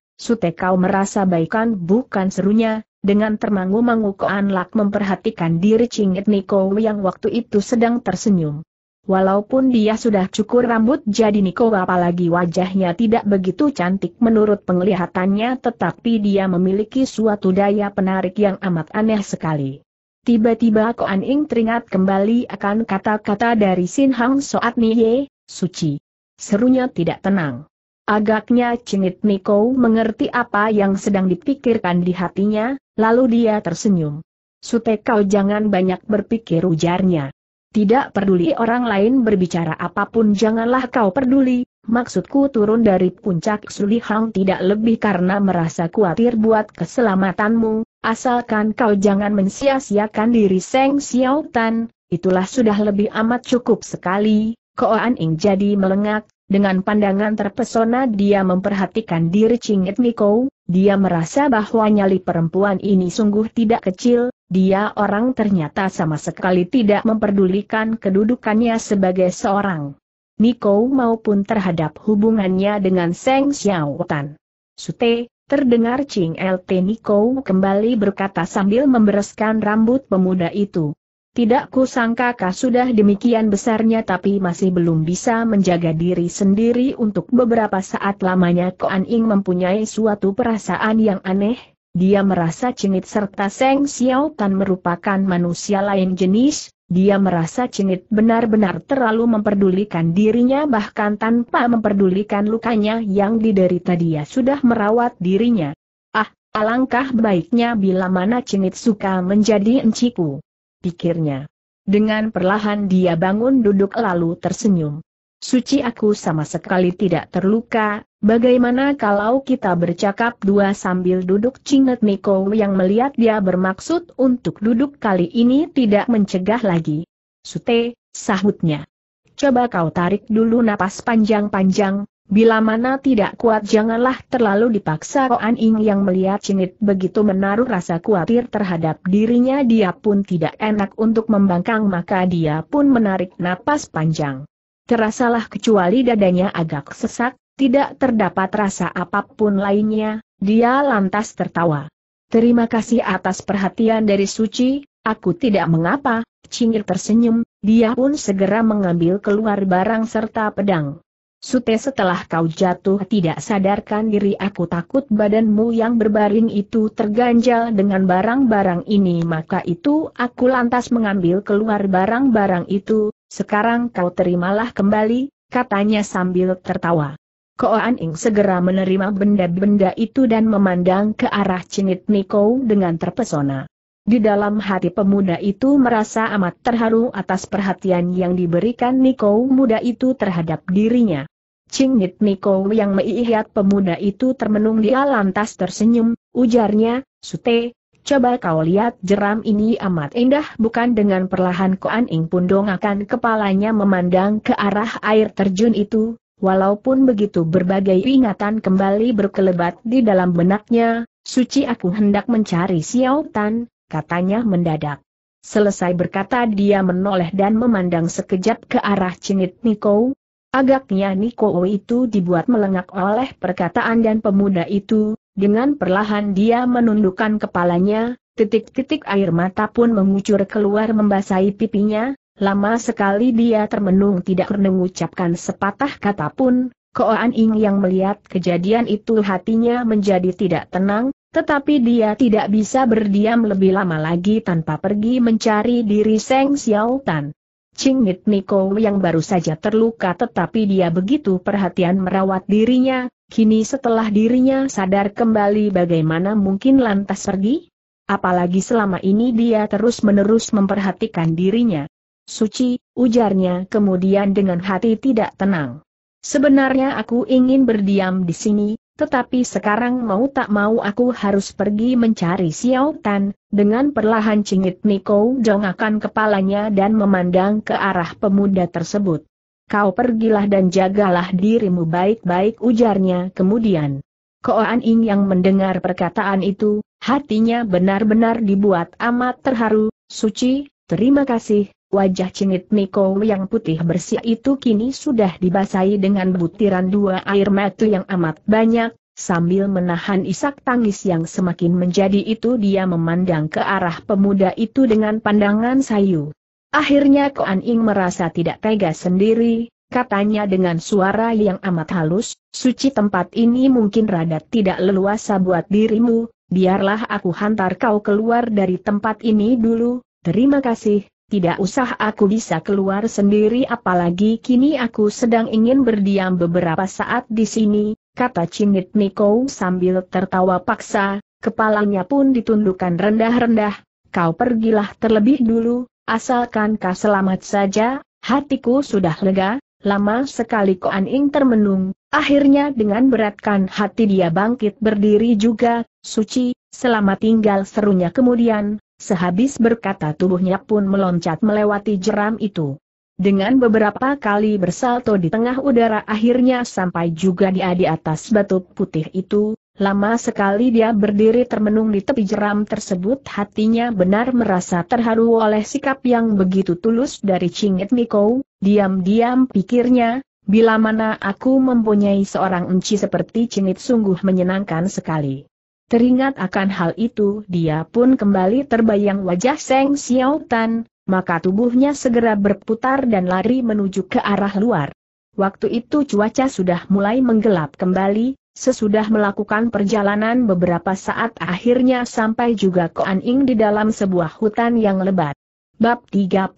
kau merasa baikan bukan serunya, dengan termangu-mangu Koanlak memperhatikan diri cingit Niko yang waktu itu sedang tersenyum. Walaupun dia sudah cukur rambut jadi Niko apalagi wajahnya tidak begitu cantik menurut penglihatannya tetapi dia memiliki suatu daya penarik yang amat aneh sekali. Tiba-tiba Koan Ing teringat kembali akan kata-kata dari Sin Hang Soat Niye, suci. Serunya tidak tenang. Agaknya cengit Niko mengerti apa yang sedang dipikirkan di hatinya, lalu dia tersenyum. Sute kau jangan banyak berpikir ujarnya. Tidak peduli orang lain berbicara apapun janganlah kau peduli, maksudku turun dari puncak Sulihang tidak lebih karena merasa khawatir buat keselamatanmu, asalkan kau jangan mensia-siakan diri Seng Xiao Tan, itulah sudah lebih amat cukup sekali, Koan Ing jadi melengak, dengan pandangan terpesona dia memperhatikan diri Cingit Miko, dia merasa bahwa nyali perempuan ini sungguh tidak kecil, dia orang ternyata sama sekali tidak memperdulikan kedudukannya sebagai seorang Niko maupun terhadap hubungannya dengan Seng Xiaotan. Sute, terdengar Ching LT Niko kembali berkata sambil membereskan rambut pemuda itu. Tidak kusangka kah sudah demikian besarnya tapi masih belum bisa menjaga diri sendiri untuk beberapa saat lamanya Koan Ing mempunyai suatu perasaan yang aneh, dia merasa cengit serta Seng Xiao Tan merupakan manusia lain jenis, dia merasa cengit benar-benar terlalu memperdulikan dirinya bahkan tanpa memperdulikan lukanya yang diderita dia sudah merawat dirinya. Ah, alangkah baiknya bila mana cengit suka menjadi enciku pikirnya. Dengan perlahan dia bangun duduk lalu tersenyum. Suci aku sama sekali tidak terluka, bagaimana kalau kita bercakap dua sambil duduk cinget Niko yang melihat dia bermaksud untuk duduk kali ini tidak mencegah lagi. Sute, sahutnya. Coba kau tarik dulu napas panjang-panjang, Bila mana tidak kuat janganlah terlalu dipaksa Koan Ing yang melihat Cinit begitu menaruh rasa kuatir terhadap dirinya dia pun tidak enak untuk membangkang maka dia pun menarik napas panjang. Terasalah kecuali dadanya agak sesak, tidak terdapat rasa apapun lainnya, dia lantas tertawa. Terima kasih atas perhatian dari Suci, aku tidak mengapa, Cinit tersenyum, dia pun segera mengambil keluar barang serta pedang. Sute setelah kau jatuh tidak sadarkan diri aku takut badanmu yang berbaring itu terganjal dengan barang-barang ini maka itu aku lantas mengambil keluar barang-barang itu, sekarang kau terimalah kembali, katanya sambil tertawa. Koan Ing segera menerima benda-benda itu dan memandang ke arah cengit Niko dengan terpesona. Di dalam hati pemuda itu merasa amat terharu atas perhatian yang diberikan Niko muda itu terhadap dirinya. Cingit Niko yang melihat pemuda itu termenung dia lantas tersenyum, ujarnya, Sute, coba kau lihat jeram ini amat indah bukan dengan perlahan Koan Ing Pundong akan kepalanya memandang ke arah air terjun itu, walaupun begitu berbagai ingatan kembali berkelebat di dalam benaknya, suci aku hendak mencari Xiao Tan, katanya mendadak. Selesai berkata dia menoleh dan memandang sekejap ke arah Cingit Niko, Agaknya Niko itu dibuat melengak oleh perkataan dan pemuda itu, dengan perlahan dia menundukkan kepalanya, titik-titik air mata pun mengucur keluar membasahi pipinya, lama sekali dia termenung tidak mengucapkan sepatah kata pun, Koan Ing yang melihat kejadian itu hatinya menjadi tidak tenang, tetapi dia tidak bisa berdiam lebih lama lagi tanpa pergi mencari diri Seng Xiao Tan. Cingit Niko yang baru saja terluka tetapi dia begitu perhatian merawat dirinya, kini setelah dirinya sadar kembali bagaimana mungkin lantas pergi? Apalagi selama ini dia terus-menerus memperhatikan dirinya. Suci, ujarnya kemudian dengan hati tidak tenang. Sebenarnya aku ingin berdiam di sini, tetapi sekarang mau tak mau aku harus pergi mencari Xiao Tan, dengan perlahan cingit Niko dongakan kepalanya dan memandang ke arah pemuda tersebut. Kau pergilah dan jagalah dirimu baik-baik ujarnya kemudian. Koan Ing yang mendengar perkataan itu, hatinya benar-benar dibuat amat terharu, suci, terima kasih, Wajah cengit Miko yang putih bersih itu kini sudah dibasahi dengan butiran dua air mata yang amat banyak, sambil menahan isak tangis yang semakin menjadi itu dia memandang ke arah pemuda itu dengan pandangan sayu. Akhirnya Koan Ing merasa tidak tega sendiri, katanya dengan suara yang amat halus, suci tempat ini mungkin rada tidak leluasa buat dirimu, biarlah aku hantar kau keluar dari tempat ini dulu, terima kasih, tidak usah aku bisa keluar sendiri apalagi kini aku sedang ingin berdiam beberapa saat di sini, kata Cingit Niko sambil tertawa paksa, kepalanya pun ditundukkan rendah-rendah, kau pergilah terlebih dulu, asalkan kau selamat saja, hatiku sudah lega, lama sekali kau Ing termenung, akhirnya dengan beratkan hati dia bangkit berdiri juga, suci, selamat tinggal serunya kemudian, Sehabis berkata tubuhnya pun meloncat melewati jeram itu. Dengan beberapa kali bersalto di tengah udara akhirnya sampai juga dia di atas batu putih itu, lama sekali dia berdiri termenung di tepi jeram tersebut hatinya benar merasa terharu oleh sikap yang begitu tulus dari Cinget Miko, diam-diam pikirnya, bila mana aku mempunyai seorang enci seperti Cinget sungguh menyenangkan sekali. Teringat akan hal itu dia pun kembali terbayang wajah Seng Xiao Tan, maka tubuhnya segera berputar dan lari menuju ke arah luar. Waktu itu cuaca sudah mulai menggelap kembali, sesudah melakukan perjalanan beberapa saat akhirnya sampai juga ke Aning di dalam sebuah hutan yang lebat. Bab 34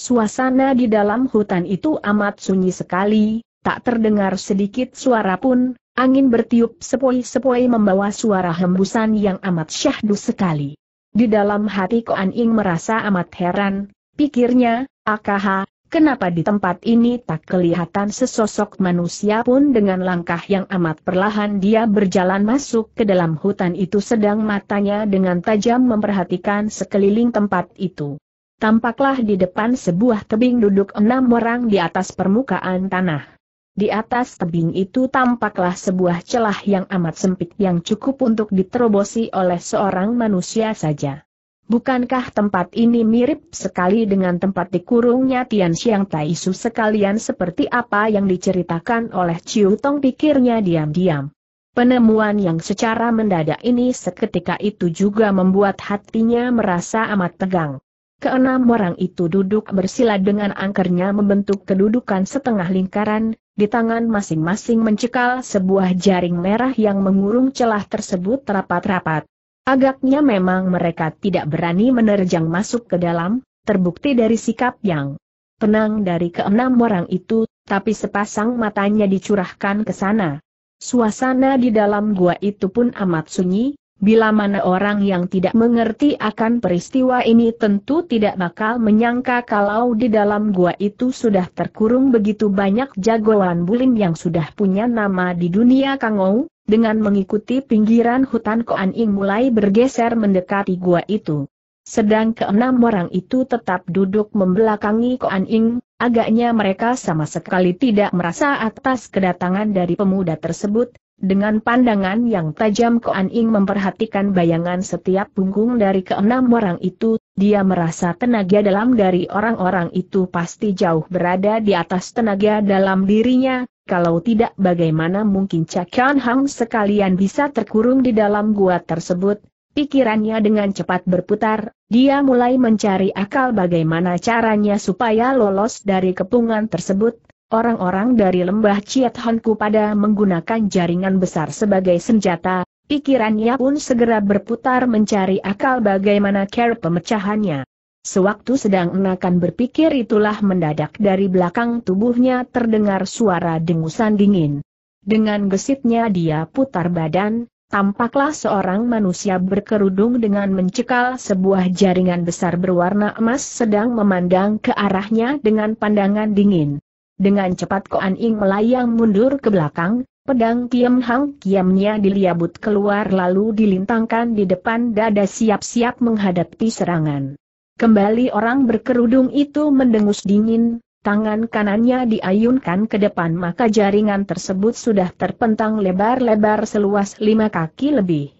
Suasana di dalam hutan itu amat sunyi sekali, tak terdengar sedikit suara pun, Angin bertiup sepoi-sepoi membawa suara hembusan yang amat syahdu sekali. Di dalam hati Koan Ing merasa amat heran, pikirnya, akaha, kenapa di tempat ini tak kelihatan sesosok manusia pun dengan langkah yang amat perlahan dia berjalan masuk ke dalam hutan itu sedang matanya dengan tajam memperhatikan sekeliling tempat itu. Tampaklah di depan sebuah tebing duduk enam orang di atas permukaan tanah. Di atas tebing itu tampaklah sebuah celah yang amat sempit yang cukup untuk diterobosi oleh seorang manusia saja. Bukankah tempat ini mirip sekali dengan tempat dikurungnya Tian Xiang sekalian seperti apa yang diceritakan oleh Chiu Tong pikirnya diam-diam. Penemuan yang secara mendadak ini seketika itu juga membuat hatinya merasa amat tegang. Keenam orang itu duduk bersila dengan angkernya membentuk kedudukan setengah lingkaran, di tangan masing-masing mencekal sebuah jaring merah yang mengurung celah tersebut rapat-rapat. Agaknya memang mereka tidak berani menerjang masuk ke dalam, terbukti dari sikap yang tenang dari keenam orang itu, tapi sepasang matanya dicurahkan ke sana. Suasana di dalam gua itu pun amat sunyi, Bila mana orang yang tidak mengerti akan peristiwa ini tentu tidak bakal menyangka kalau di dalam gua itu sudah terkurung begitu banyak jagoan bulim yang sudah punya nama di dunia Kangou, dengan mengikuti pinggiran hutan Koan Ing mulai bergeser mendekati gua itu. Sedang keenam orang itu tetap duduk membelakangi Koan Ing, agaknya mereka sama sekali tidak merasa atas kedatangan dari pemuda tersebut, dengan pandangan yang tajam Koan Ing memperhatikan bayangan setiap punggung dari keenam orang itu, dia merasa tenaga dalam dari orang-orang itu pasti jauh berada di atas tenaga dalam dirinya, kalau tidak bagaimana mungkin Cakian Hang sekalian bisa terkurung di dalam gua tersebut, Pikirannya dengan cepat berputar, dia mulai mencari akal bagaimana caranya supaya lolos dari kepungan tersebut, Orang-orang dari lembah Chiat Honku pada menggunakan jaringan besar sebagai senjata, pikirannya pun segera berputar mencari akal bagaimana cara pemecahannya. Sewaktu sedang enakan berpikir itulah mendadak dari belakang tubuhnya terdengar suara dengusan dingin. Dengan gesitnya dia putar badan, tampaklah seorang manusia berkerudung dengan mencekal sebuah jaringan besar berwarna emas sedang memandang ke arahnya dengan pandangan dingin. Dengan cepat Koan Ing melayang mundur ke belakang, pedang Kiam Hang Kiamnya diliabut keluar lalu dilintangkan di depan dada siap-siap menghadapi serangan. Kembali orang berkerudung itu mendengus dingin, tangan kanannya diayunkan ke depan maka jaringan tersebut sudah terpentang lebar-lebar seluas lima kaki lebih.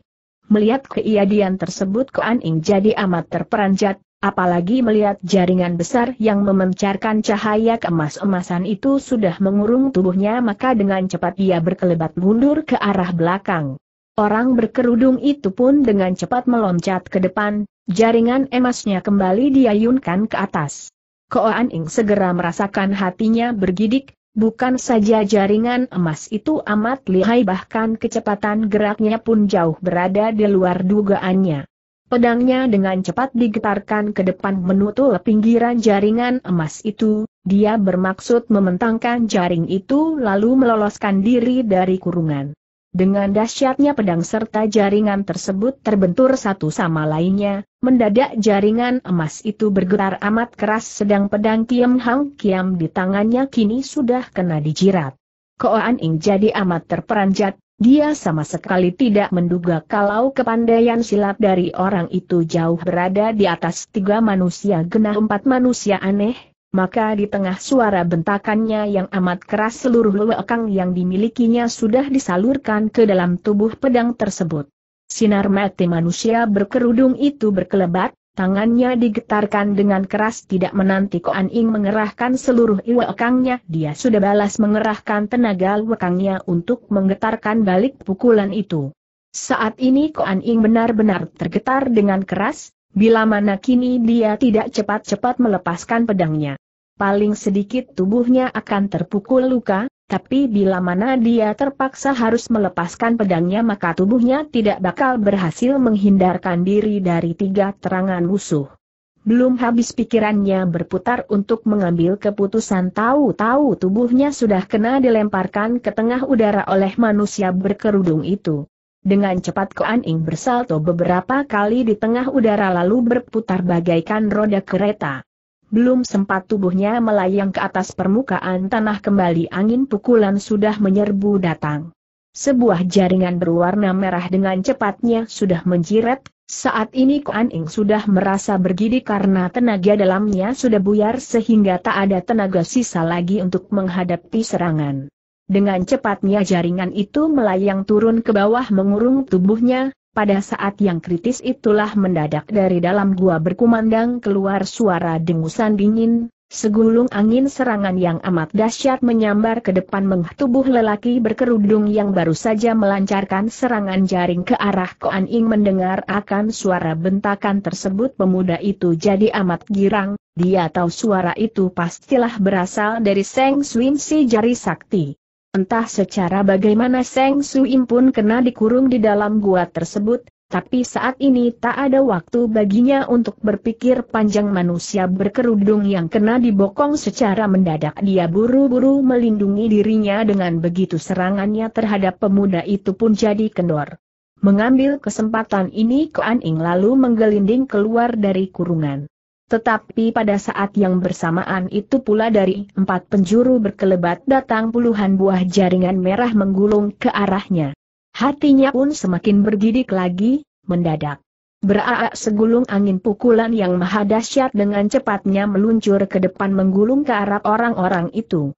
Melihat keiadian tersebut Koan Ing jadi amat terperanjat, apalagi melihat jaringan besar yang memancarkan cahaya keemas-emasan itu sudah mengurung tubuhnya maka dengan cepat ia berkelebat mundur ke arah belakang. Orang berkerudung itu pun dengan cepat meloncat ke depan, jaringan emasnya kembali diayunkan ke atas. Koan Ing segera merasakan hatinya bergidik, bukan saja jaringan emas itu amat lihai bahkan kecepatan geraknya pun jauh berada di luar dugaannya. Pedangnya dengan cepat digetarkan ke depan menutul pinggiran jaringan emas itu, dia bermaksud mementangkan jaring itu lalu meloloskan diri dari kurungan. Dengan dahsyatnya pedang serta jaringan tersebut terbentur satu sama lainnya, mendadak jaringan emas itu bergetar amat keras sedang pedang Kiam Hang Kiam di tangannya kini sudah kena dijirat. Koan Ing jadi amat terperanjat, dia sama sekali tidak menduga kalau kepandaian silat dari orang itu jauh berada di atas tiga manusia genah empat manusia aneh, maka di tengah suara bentakannya yang amat keras seluruh lewekang yang dimilikinya sudah disalurkan ke dalam tubuh pedang tersebut. Sinar mati manusia berkerudung itu berkelebat, Tangannya digetarkan dengan keras tidak menanti Koan Ing mengerahkan seluruh iwakangnya. Dia sudah balas mengerahkan tenaga wakangnya untuk menggetarkan balik pukulan itu. Saat ini Koan Ing benar-benar tergetar dengan keras, bila mana kini dia tidak cepat-cepat melepaskan pedangnya. Paling sedikit tubuhnya akan terpukul luka, tapi bila mana dia terpaksa harus melepaskan pedangnya maka tubuhnya tidak bakal berhasil menghindarkan diri dari tiga terangan musuh. Belum habis pikirannya berputar untuk mengambil keputusan tahu-tahu tubuhnya sudah kena dilemparkan ke tengah udara oleh manusia berkerudung itu. Dengan cepat Koan Ing bersalto beberapa kali di tengah udara lalu berputar bagaikan roda kereta. Belum sempat tubuhnya melayang ke atas permukaan tanah kembali angin pukulan sudah menyerbu datang. Sebuah jaringan berwarna merah dengan cepatnya sudah menjiret, saat ini Kuan Ing sudah merasa bergidi karena tenaga dalamnya sudah buyar sehingga tak ada tenaga sisa lagi untuk menghadapi serangan. Dengan cepatnya jaringan itu melayang turun ke bawah mengurung tubuhnya, pada saat yang kritis itulah mendadak dari dalam gua berkumandang keluar suara dengusan dingin, segulung angin serangan yang amat dahsyat menyambar ke depan mengtubuh lelaki berkerudung yang baru saja melancarkan serangan jaring ke arah Koan Ing mendengar akan suara bentakan tersebut pemuda itu jadi amat girang, dia tahu suara itu pastilah berasal dari Seng Swin si jari sakti. Entah secara bagaimana Seng Suim pun kena dikurung di dalam gua tersebut, tapi saat ini tak ada waktu baginya untuk berpikir panjang manusia berkerudung yang kena dibokong secara mendadak dia buru-buru melindungi dirinya dengan begitu serangannya terhadap pemuda itu pun jadi kendor. Mengambil kesempatan ini Koan Ing lalu menggelinding keluar dari kurungan. Tetapi pada saat yang bersamaan itu pula dari empat penjuru berkelebat datang puluhan buah jaringan merah menggulung ke arahnya. Hatinya pun semakin bergidik lagi, mendadak. Beraak segulung angin pukulan yang maha dahsyat dengan cepatnya meluncur ke depan menggulung ke arah orang-orang itu.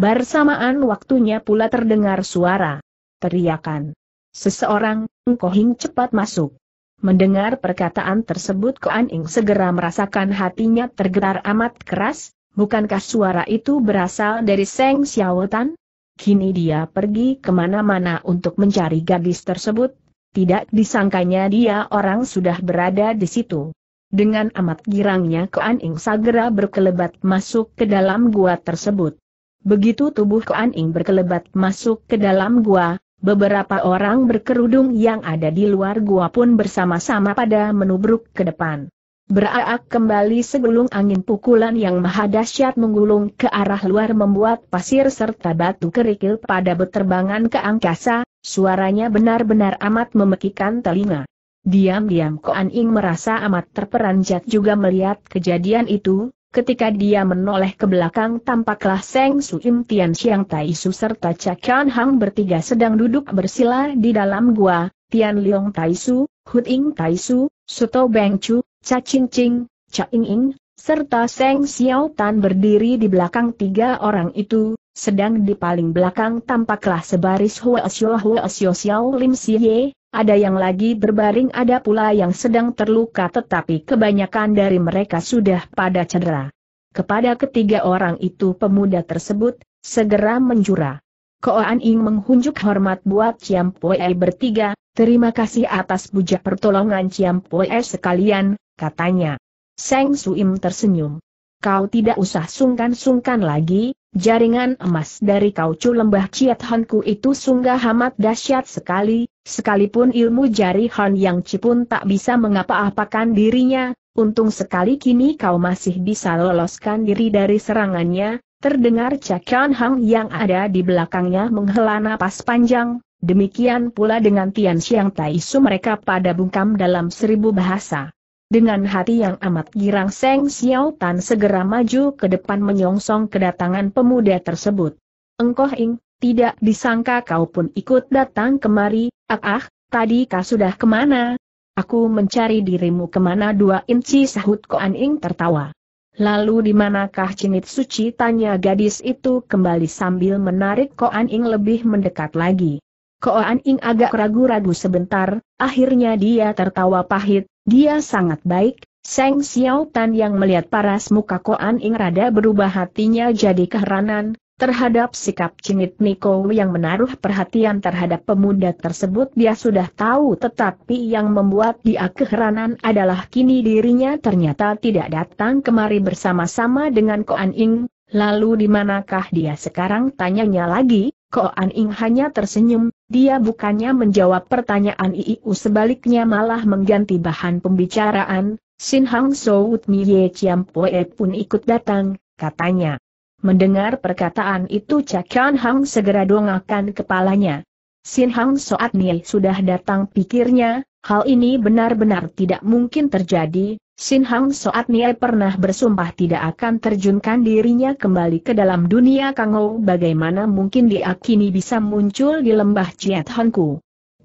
Bersamaan waktunya pula terdengar suara. Teriakan. Seseorang, engkohing cepat masuk. Mendengar perkataan tersebut Koan Ing segera merasakan hatinya tergetar amat keras, bukankah suara itu berasal dari Seng Xiaotan? Kini dia pergi kemana-mana untuk mencari gadis tersebut, tidak disangkanya dia orang sudah berada di situ. Dengan amat girangnya Koan Ing segera berkelebat masuk ke dalam gua tersebut. Begitu tubuh Koan Ing berkelebat masuk ke dalam gua, Beberapa orang berkerudung yang ada di luar gua pun bersama-sama pada menubruk ke depan. Beraak kembali segulung angin pukulan yang maha dahsyat menggulung ke arah luar membuat pasir serta batu kerikil pada beterbangan ke angkasa, suaranya benar-benar amat memekikan telinga. Diam-diam Koan Ing merasa amat terperanjat juga melihat kejadian itu, Ketika dia menoleh ke belakang tampaklah Seng Su Im Tian Xiang Tai Su serta Cakian Hang bertiga sedang duduk bersila di dalam gua, Tian Liong Tai Su, Hut Ing Tai Su, Suto Beng Chu, Cha Ching Ching, Cha Ing Ing, serta Seng Xiao Tan berdiri di belakang tiga orang itu, sedang di paling belakang tampaklah sebaris hua Huasyo hua Xiao Lim Siye, ada yang lagi berbaring ada pula yang sedang terluka tetapi kebanyakan dari mereka sudah pada cedera. Kepada ketiga orang itu pemuda tersebut, segera menjura. An Ing menghunjuk hormat buat Ciam Pue bertiga, terima kasih atas bujak pertolongan Ciam Pue sekalian, katanya. Seng Suim tersenyum. Kau tidak usah sungkan-sungkan lagi, Jaringan emas dari kaucu lembah Ciat Hanku itu sungguh amat dahsyat sekali, sekalipun ilmu jari Han yang cipun tak bisa mengapa-apakan dirinya, untung sekali kini kau masih bisa loloskan diri dari serangannya, terdengar cakian Hang yang ada di belakangnya menghela napas panjang, demikian pula dengan Tian Xiang Tai Su mereka pada bungkam dalam seribu bahasa. Dengan hati yang amat girang Seng Xiao Tan segera maju ke depan menyongsong kedatangan pemuda tersebut. Engkoh Ing, tidak disangka kau pun ikut datang kemari, ah ah, tadi kau sudah kemana? Aku mencari dirimu kemana dua inci sahut An Ing tertawa. Lalu di manakah cinit suci tanya gadis itu kembali sambil menarik An Ing lebih mendekat lagi. An Ing agak ragu-ragu sebentar, akhirnya dia tertawa pahit, dia sangat baik, Seng Xiao Tan yang melihat paras muka Koan Ing rada berubah hatinya jadi keheranan, terhadap sikap cingit Niko yang menaruh perhatian terhadap pemuda tersebut dia sudah tahu tetapi yang membuat dia keheranan adalah kini dirinya ternyata tidak datang kemari bersama-sama dengan Koan Ing, lalu di manakah dia sekarang tanyanya lagi, Ko An hanya tersenyum, dia bukannya menjawab pertanyaan Iiu sebaliknya malah mengganti bahan pembicaraan, Sin Hang Sout Miye Chiam Poe pun ikut datang, katanya. Mendengar perkataan itu Cakian Hang segera dongakan kepalanya. Sin Hang Soat sudah datang pikirnya, hal ini benar-benar tidak mungkin terjadi, Sin Hang Soat Nie pernah bersumpah tidak akan terjunkan dirinya kembali ke dalam dunia Kangou bagaimana mungkin dia kini bisa muncul di lembah Ciat Hongku.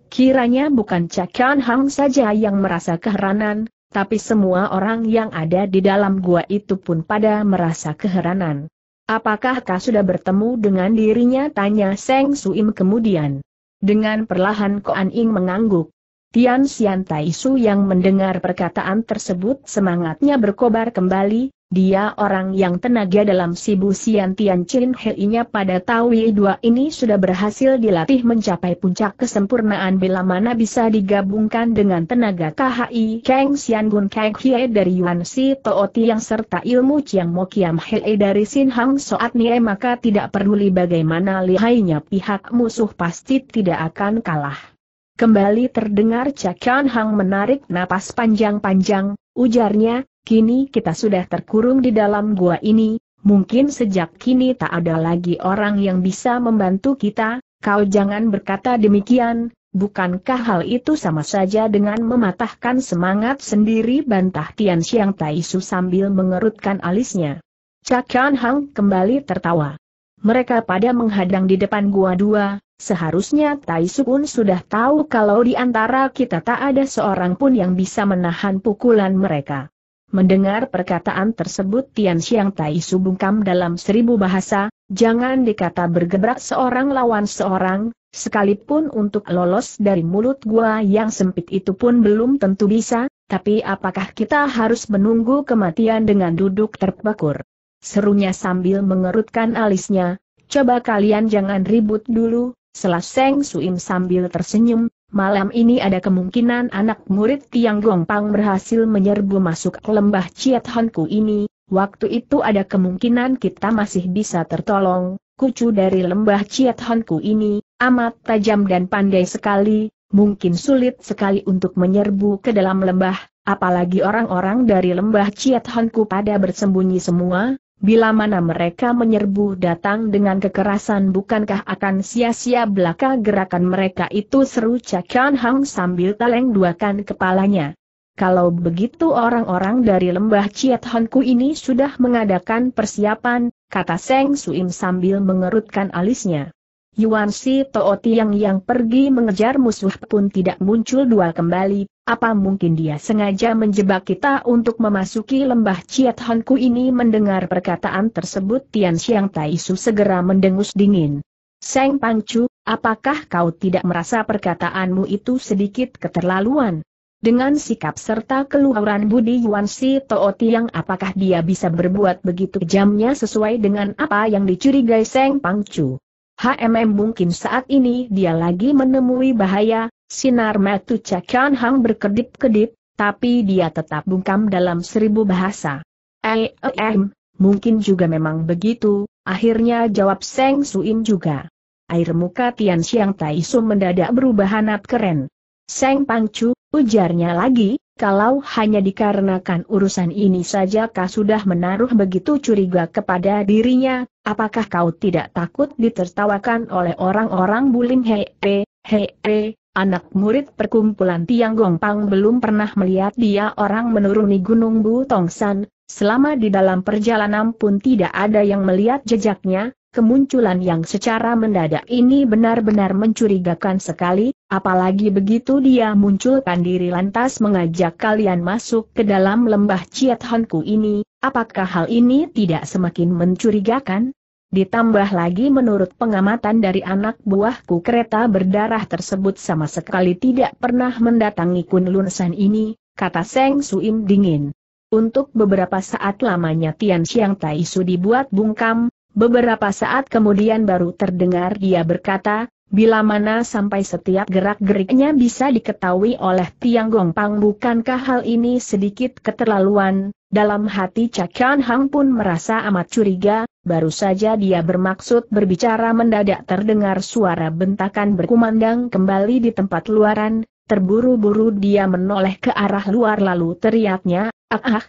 Kiranya bukan Cakian Hang saja yang merasa keheranan, tapi semua orang yang ada di dalam gua itu pun pada merasa keheranan. Apakah kau sudah bertemu dengan dirinya? Tanya Seng Suim kemudian. Dengan perlahan Koan Ing mengangguk. Tian Xian Tai Su yang mendengar perkataan tersebut semangatnya berkobar kembali, dia orang yang tenaga dalam Sibu Xian Tian Chin Hei-nya pada Tawi dua ini sudah berhasil dilatih mencapai puncak kesempurnaan bila mana bisa digabungkan dengan tenaga KHI Kang Xian Gun Kang Hie dari Yuan Si Tooti yang serta ilmu Chiang Mo Kiam Hei dari Sin Hang Soat Nie maka tidak peduli bagaimana lihainya pihak musuh pasti tidak akan kalah. Kembali terdengar Cakan Hang menarik napas panjang-panjang, ujarnya, kini kita sudah terkurung di dalam gua ini, mungkin sejak kini tak ada lagi orang yang bisa membantu kita, kau jangan berkata demikian, bukankah hal itu sama saja dengan mematahkan semangat sendiri bantah Tian Xiang Taisu sambil mengerutkan alisnya. Cakan Hang kembali tertawa. Mereka pada menghadang di depan gua dua, Seharusnya Tai pun sudah tahu kalau di antara kita tak ada seorang pun yang bisa menahan pukulan mereka. Mendengar perkataan tersebut Tian Xiang Tai Su bungkam dalam seribu bahasa, jangan dikata bergebrak seorang lawan seorang, sekalipun untuk lolos dari mulut gua yang sempit itu pun belum tentu bisa, tapi apakah kita harus menunggu kematian dengan duduk terpekur? Serunya sambil mengerutkan alisnya, coba kalian jangan ribut dulu, Selaseng Suim sambil tersenyum, malam ini ada kemungkinan anak murid Tiang Gongpang berhasil menyerbu masuk ke lembah Ciat Honku ini, waktu itu ada kemungkinan kita masih bisa tertolong, kucu dari lembah Ciat Honku ini, amat tajam dan pandai sekali, mungkin sulit sekali untuk menyerbu ke dalam lembah, apalagi orang-orang dari lembah Ciat Honku pada bersembunyi semua, bila mana mereka menyerbu datang dengan kekerasan bukankah akan sia-sia belaka gerakan mereka itu seru Cakian Hang sambil teleng duakan kepalanya. Kalau begitu orang-orang dari lembah Ciat Honku ini sudah mengadakan persiapan, kata Seng Suim sambil mengerutkan alisnya. Yuan Si Tooti yang yang pergi mengejar musuh pun tidak muncul dua kembali, apa mungkin dia sengaja menjebak kita untuk memasuki lembah Ciat Hanku ini mendengar perkataan tersebut Tian Xiang Taisu segera mendengus dingin. Seng Pangcu, apakah kau tidak merasa perkataanmu itu sedikit keterlaluan? Dengan sikap serta keluaran budi Yuan Si Too Tiang apakah dia bisa berbuat begitu kejamnya sesuai dengan apa yang dicurigai Seng Pangcu? HMM mungkin saat ini dia lagi menemui bahaya, Sinar matu cakian Hang berkedip-kedip, tapi dia tetap bungkam dalam seribu bahasa. Eh, eh mungkin juga memang begitu, akhirnya jawab Seng Suim juga. Air muka Tian Xiang Tai Su mendadak berubah hanat keren. Seng Pangcu, ujarnya lagi, kalau hanya dikarenakan urusan ini saja kau sudah menaruh begitu curiga kepada dirinya, apakah kau tidak takut ditertawakan oleh orang-orang bulim hei, hei, Anak murid perkumpulan Tiang Gongpang belum pernah melihat dia orang menuruni Gunung Butongsan, selama di dalam perjalanan pun tidak ada yang melihat jejaknya, kemunculan yang secara mendadak ini benar-benar mencurigakan sekali, apalagi begitu dia munculkan diri lantas mengajak kalian masuk ke dalam lembah Ciat Honku ini, apakah hal ini tidak semakin mencurigakan? Ditambah lagi menurut pengamatan dari anak buahku kereta berdarah tersebut sama sekali tidak pernah mendatangi kunlunsan ini, kata Seng Suim dingin. Untuk beberapa saat lamanya Tian Xiang Tai Su dibuat bungkam, beberapa saat kemudian baru terdengar dia berkata, bila mana sampai setiap gerak-geriknya bisa diketahui oleh Tiang Pang bukankah hal ini sedikit keterlaluan, dalam hati Cakian Hang pun merasa amat curiga, baru saja dia bermaksud berbicara mendadak terdengar suara bentakan berkumandang kembali di tempat luaran, terburu-buru dia menoleh ke arah luar lalu teriaknya, ah ah. ah.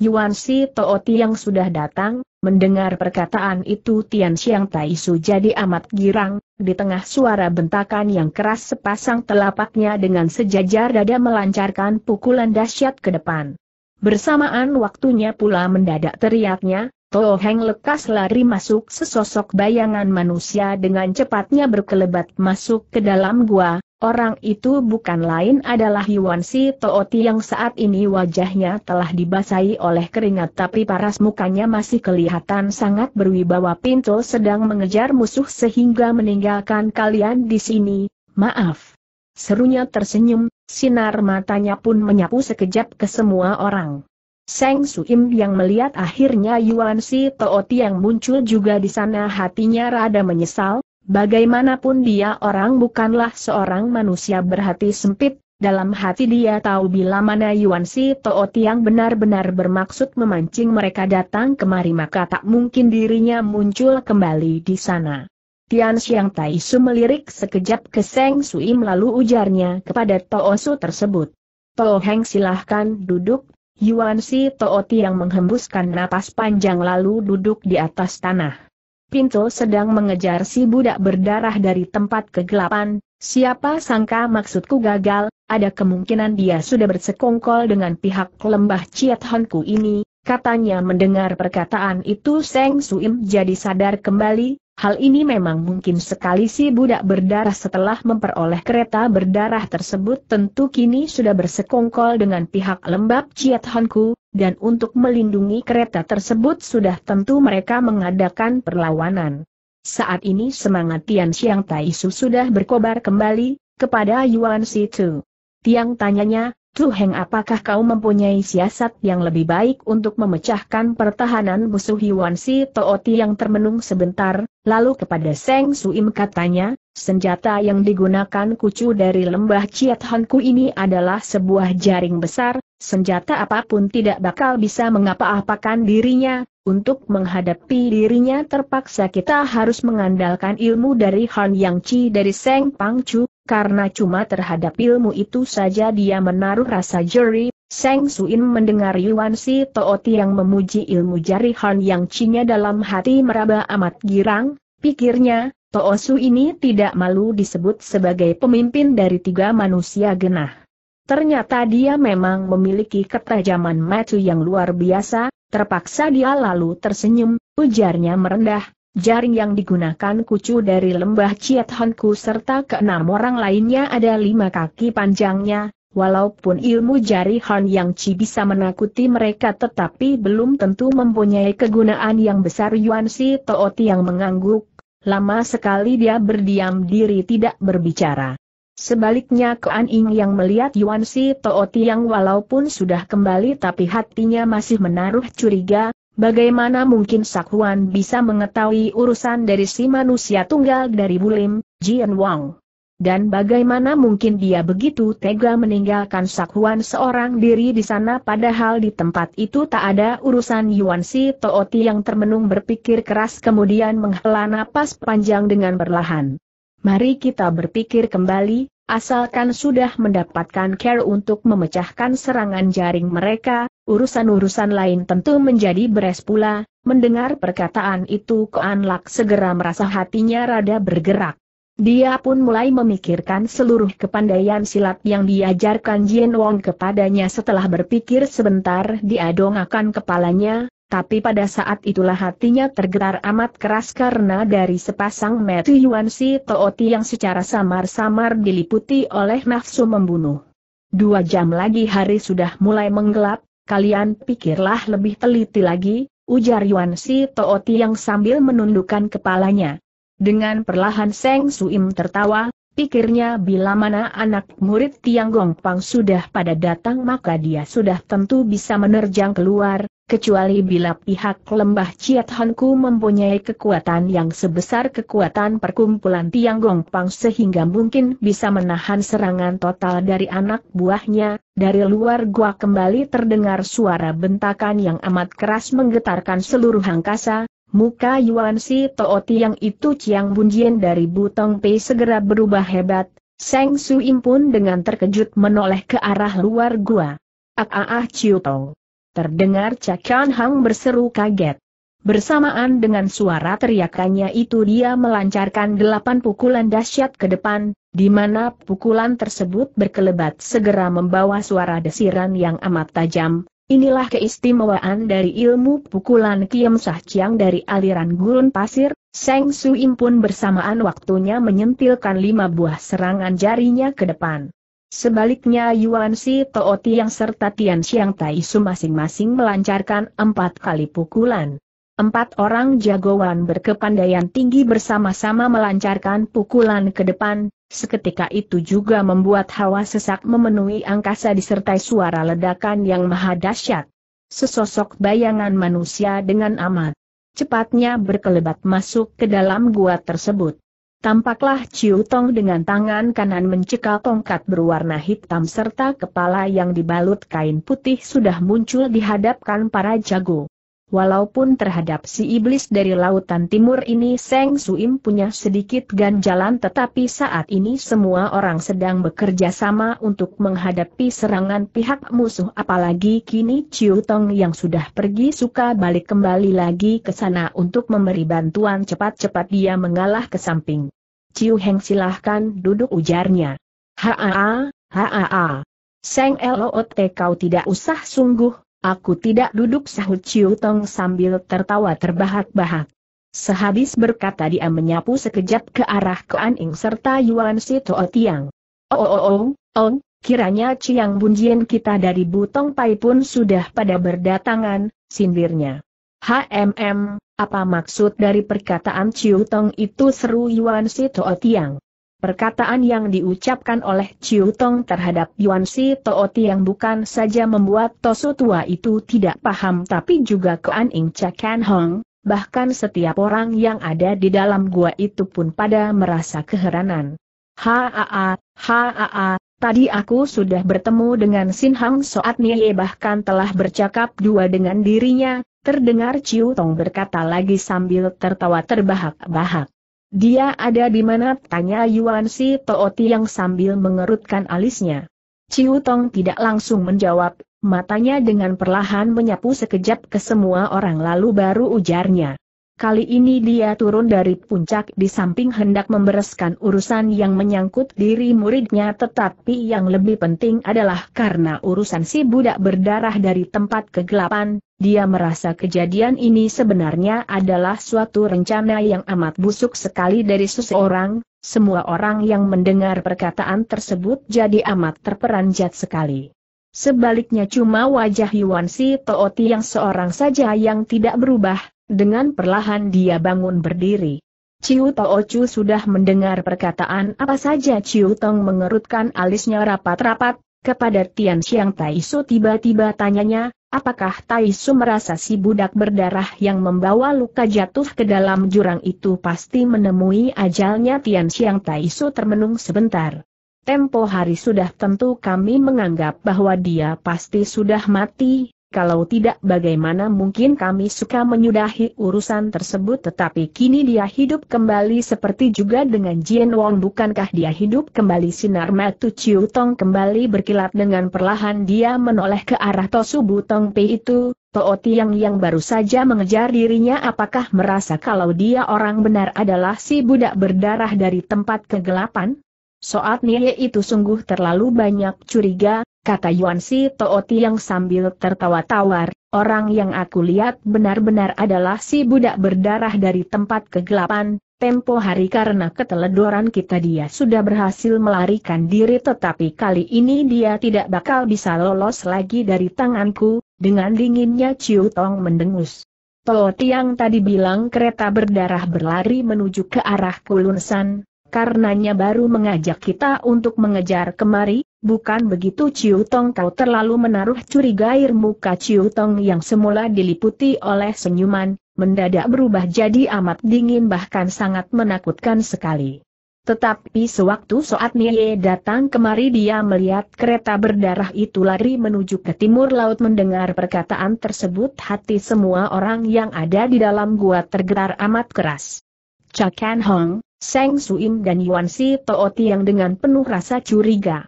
Yuan Si Tooti yang sudah datang, mendengar perkataan itu Tian Xiang Tai Su jadi amat girang, di tengah suara bentakan yang keras sepasang telapaknya dengan sejajar dada melancarkan pukulan dahsyat ke depan. Bersamaan waktunya pula mendadak teriaknya, Toh Heng lekas lari masuk sesosok bayangan manusia dengan cepatnya berkelebat masuk ke dalam gua, orang itu bukan lain adalah Yuan Si Tooti yang saat ini wajahnya telah dibasahi oleh keringat tapi paras mukanya masih kelihatan sangat berwibawa Pinto sedang mengejar musuh sehingga meninggalkan kalian di sini, maaf. Serunya tersenyum, Sinar matanya pun menyapu sekejap ke semua orang. Seng Suim yang melihat akhirnya Yuan Si Tooti yang muncul juga di sana hatinya rada menyesal, bagaimanapun dia orang bukanlah seorang manusia berhati sempit, dalam hati dia tahu bila mana Yuan Si Tooti yang benar-benar bermaksud memancing mereka datang kemari maka tak mungkin dirinya muncul kembali di sana. Tian Xiang Tai Su melirik sekejap ke Seng Sui lalu ujarnya kepada Toa Su tersebut. Toa Heng silahkan duduk, Yuan Si Tooti yang menghembuskan napas panjang lalu duduk di atas tanah. Pinto sedang mengejar si budak berdarah dari tempat kegelapan, siapa sangka maksudku gagal, ada kemungkinan dia sudah bersekongkol dengan pihak lembah Ciat Honku ini, katanya mendengar perkataan itu Seng Suim jadi sadar kembali, Hal ini memang mungkin sekali si budak berdarah setelah memperoleh kereta berdarah tersebut tentu kini sudah bersekongkol dengan pihak lembab Ciat Hanku, dan untuk melindungi kereta tersebut sudah tentu mereka mengadakan perlawanan. Saat ini semangat Tian Xiang Su sudah berkobar kembali, kepada Yuan Situ. Tiang tanyanya, Heng, apakah kau mempunyai siasat yang lebih baik untuk memecahkan pertahanan musuh Yuan Si Tooti yang termenung sebentar, lalu kepada Seng Suim katanya, senjata yang digunakan kucu dari lembah Chiat Hanku ini adalah sebuah jaring besar, senjata apapun tidak bakal bisa mengapa-apakan dirinya, untuk menghadapi dirinya terpaksa kita harus mengandalkan ilmu dari Han Yang Chi dari Seng Pangcu, karena cuma terhadap ilmu itu saja dia menaruh rasa jeri, Seng Suin mendengar Yuan Si Tooti yang memuji ilmu jari Han yang cinya dalam hati meraba amat girang, pikirnya, Toosu ini tidak malu disebut sebagai pemimpin dari tiga manusia genah. Ternyata dia memang memiliki ketajaman matu yang luar biasa, terpaksa dia lalu tersenyum, ujarnya merendah, Jaring yang digunakan kucu dari lembah Chiat Honku serta keenam orang lainnya ada lima kaki panjangnya, walaupun ilmu jari Han yang Chi bisa menakuti mereka tetapi belum tentu mempunyai kegunaan yang besar Yuan Si Tooti yang mengangguk, lama sekali dia berdiam diri tidak berbicara. Sebaliknya Kuan Ying yang melihat Yuan Si Tooti yang walaupun sudah kembali tapi hatinya masih menaruh curiga, Bagaimana mungkin Sakuan bisa mengetahui urusan dari si manusia tunggal dari Bulim, Jian Wang? Dan bagaimana mungkin dia begitu tega meninggalkan Sakuan seorang diri di sana padahal di tempat itu tak ada urusan Yuan Si Tooti yang termenung berpikir keras kemudian menghela napas panjang dengan berlahan. Mari kita berpikir kembali, Asalkan sudah mendapatkan care untuk memecahkan serangan jaring mereka, urusan-urusan lain tentu menjadi beres pula, mendengar perkataan itu Koan Lak segera merasa hatinya rada bergerak. Dia pun mulai memikirkan seluruh kepandaian silat yang diajarkan Jin Wong kepadanya setelah berpikir sebentar dia dongakan kepalanya, tapi pada saat itulah hatinya tergetar amat keras karena dari sepasang metu Yuan Si Tooti yang secara samar-samar diliputi oleh nafsu membunuh. Dua jam lagi hari sudah mulai menggelap, kalian pikirlah lebih teliti lagi, ujar Yuan Si Tooti yang sambil menundukkan kepalanya. Dengan perlahan Seng Suim tertawa, pikirnya bila mana anak murid Tiang Gongpang sudah pada datang maka dia sudah tentu bisa menerjang keluar, kecuali bila pihak lembah Ciat Honku mempunyai kekuatan yang sebesar kekuatan perkumpulan Tiang Gongpang sehingga mungkin bisa menahan serangan total dari anak buahnya, dari luar gua kembali terdengar suara bentakan yang amat keras menggetarkan seluruh angkasa, muka Yuan Si Tooti yang itu Ciang Bunjian dari Butong Pei segera berubah hebat, Seng Su Im pun dengan terkejut menoleh ke arah luar gua. Ah ah ah Ciu Tong. Terdengar Cakan Hang berseru kaget. Bersamaan dengan suara teriakannya itu dia melancarkan delapan pukulan dahsyat ke depan, di mana pukulan tersebut berkelebat segera membawa suara desiran yang amat tajam. Inilah keistimewaan dari ilmu pukulan Kiem Sah Chiang dari aliran gurun pasir, Seng Suim pun bersamaan waktunya menyentilkan lima buah serangan jarinya ke depan. Sebaliknya Yuan Si Tooti Tiang serta Tian Xiang Tai Su masing-masing melancarkan empat kali pukulan. Empat orang jagoan berkepandaian tinggi bersama-sama melancarkan pukulan ke depan, seketika itu juga membuat hawa sesak memenuhi angkasa disertai suara ledakan yang maha dahsyat. Sesosok bayangan manusia dengan amat cepatnya berkelebat masuk ke dalam gua tersebut. Tampaklah Ciu Tong dengan tangan kanan mencekal tongkat berwarna hitam serta kepala yang dibalut kain putih sudah muncul dihadapkan para jago. Walaupun terhadap si iblis dari lautan timur ini Seng Suim punya sedikit ganjalan tetapi saat ini semua orang sedang bekerja sama untuk menghadapi serangan pihak musuh apalagi kini Chiu Tong yang sudah pergi suka balik kembali lagi ke sana untuk memberi bantuan cepat-cepat dia mengalah ke samping. Chiu Heng silahkan duduk ujarnya. Haa, haa, haa. Seng Lot kau tidak usah sungguh Aku tidak duduk sahut Chiu Tong sambil tertawa terbahak-bahak. Sehabis berkata dia menyapu sekejap ke arah Kean Ing serta Yuan Toa Tiang. Oh, oh oh oh, oh, kiranya Chiang Bunjien kita dari Butong Pai pun sudah pada berdatangan, sindirnya. HMM, apa maksud dari perkataan Chiu Tong itu seru Yuan Toa Tiang? Perkataan yang diucapkan oleh Chiu Tong terhadap Yuan Si Tooti yang bukan saja membuat Tosu tua itu tidak paham tapi juga Koan Ing Chakan Hong, bahkan setiap orang yang ada di dalam gua itu pun pada merasa keheranan. Haa, haa, Tadi aku sudah bertemu dengan Sin Hang Soat Nie bahkan telah bercakap dua dengan dirinya, terdengar Chiu Tong berkata lagi sambil tertawa terbahak-bahak. Dia ada di mana? Tanya Yuan Si Tooti yang sambil mengerutkan alisnya. Ciu Tong tidak langsung menjawab, matanya dengan perlahan menyapu sekejap ke semua orang lalu baru ujarnya. Kali ini dia turun dari puncak di samping hendak membereskan urusan yang menyangkut diri muridnya tetapi yang lebih penting adalah karena urusan si budak berdarah dari tempat kegelapan, dia merasa kejadian ini sebenarnya adalah suatu rencana yang amat busuk sekali dari seseorang, semua orang yang mendengar perkataan tersebut jadi amat terperanjat sekali. Sebaliknya cuma wajah Yuan Si Tooti yang seorang saja yang tidak berubah, dengan perlahan dia bangun berdiri. Ciu Chu sudah mendengar perkataan apa saja Ciu Tong mengerutkan alisnya rapat-rapat, kepada Tian Xiang Tai Su tiba-tiba tanyanya, apakah Taisu merasa si budak berdarah yang membawa luka jatuh ke dalam jurang itu pasti menemui ajalnya Tian Xiang Taisu termenung sebentar. Tempo hari sudah tentu kami menganggap bahwa dia pasti sudah mati, kalau tidak bagaimana mungkin kami suka menyudahi urusan tersebut tetapi kini dia hidup kembali seperti juga dengan Jian Wong bukankah dia hidup kembali sinar matu Chiu Tong kembali berkilat dengan perlahan dia menoleh ke arah Tosu Butong Pei itu, To Tiang yang baru saja mengejar dirinya apakah merasa kalau dia orang benar adalah si budak berdarah dari tempat kegelapan? Soat Nye itu sungguh terlalu banyak curiga, kata Yuan Si Tooti yang sambil tertawa tawar, orang yang aku lihat benar-benar adalah si budak berdarah dari tempat kegelapan, tempo hari karena keteledoran kita dia sudah berhasil melarikan diri tetapi kali ini dia tidak bakal bisa lolos lagi dari tanganku, dengan dinginnya Ciu Tong mendengus. Tooti yang tadi bilang kereta berdarah berlari menuju ke arah Kulunsan, karenanya baru mengajak kita untuk mengejar kemari, Bukan begitu Ciu Tong kau terlalu menaruh curiga air muka Ciu Tong yang semula diliputi oleh senyuman, mendadak berubah jadi amat dingin bahkan sangat menakutkan sekali. Tetapi sewaktu saat Nie datang kemari dia melihat kereta berdarah itu lari menuju ke timur laut mendengar perkataan tersebut hati semua orang yang ada di dalam gua tergetar amat keras. Cha Kan Hong, Seng Suim dan Yuan Si Tooti yang dengan penuh rasa curiga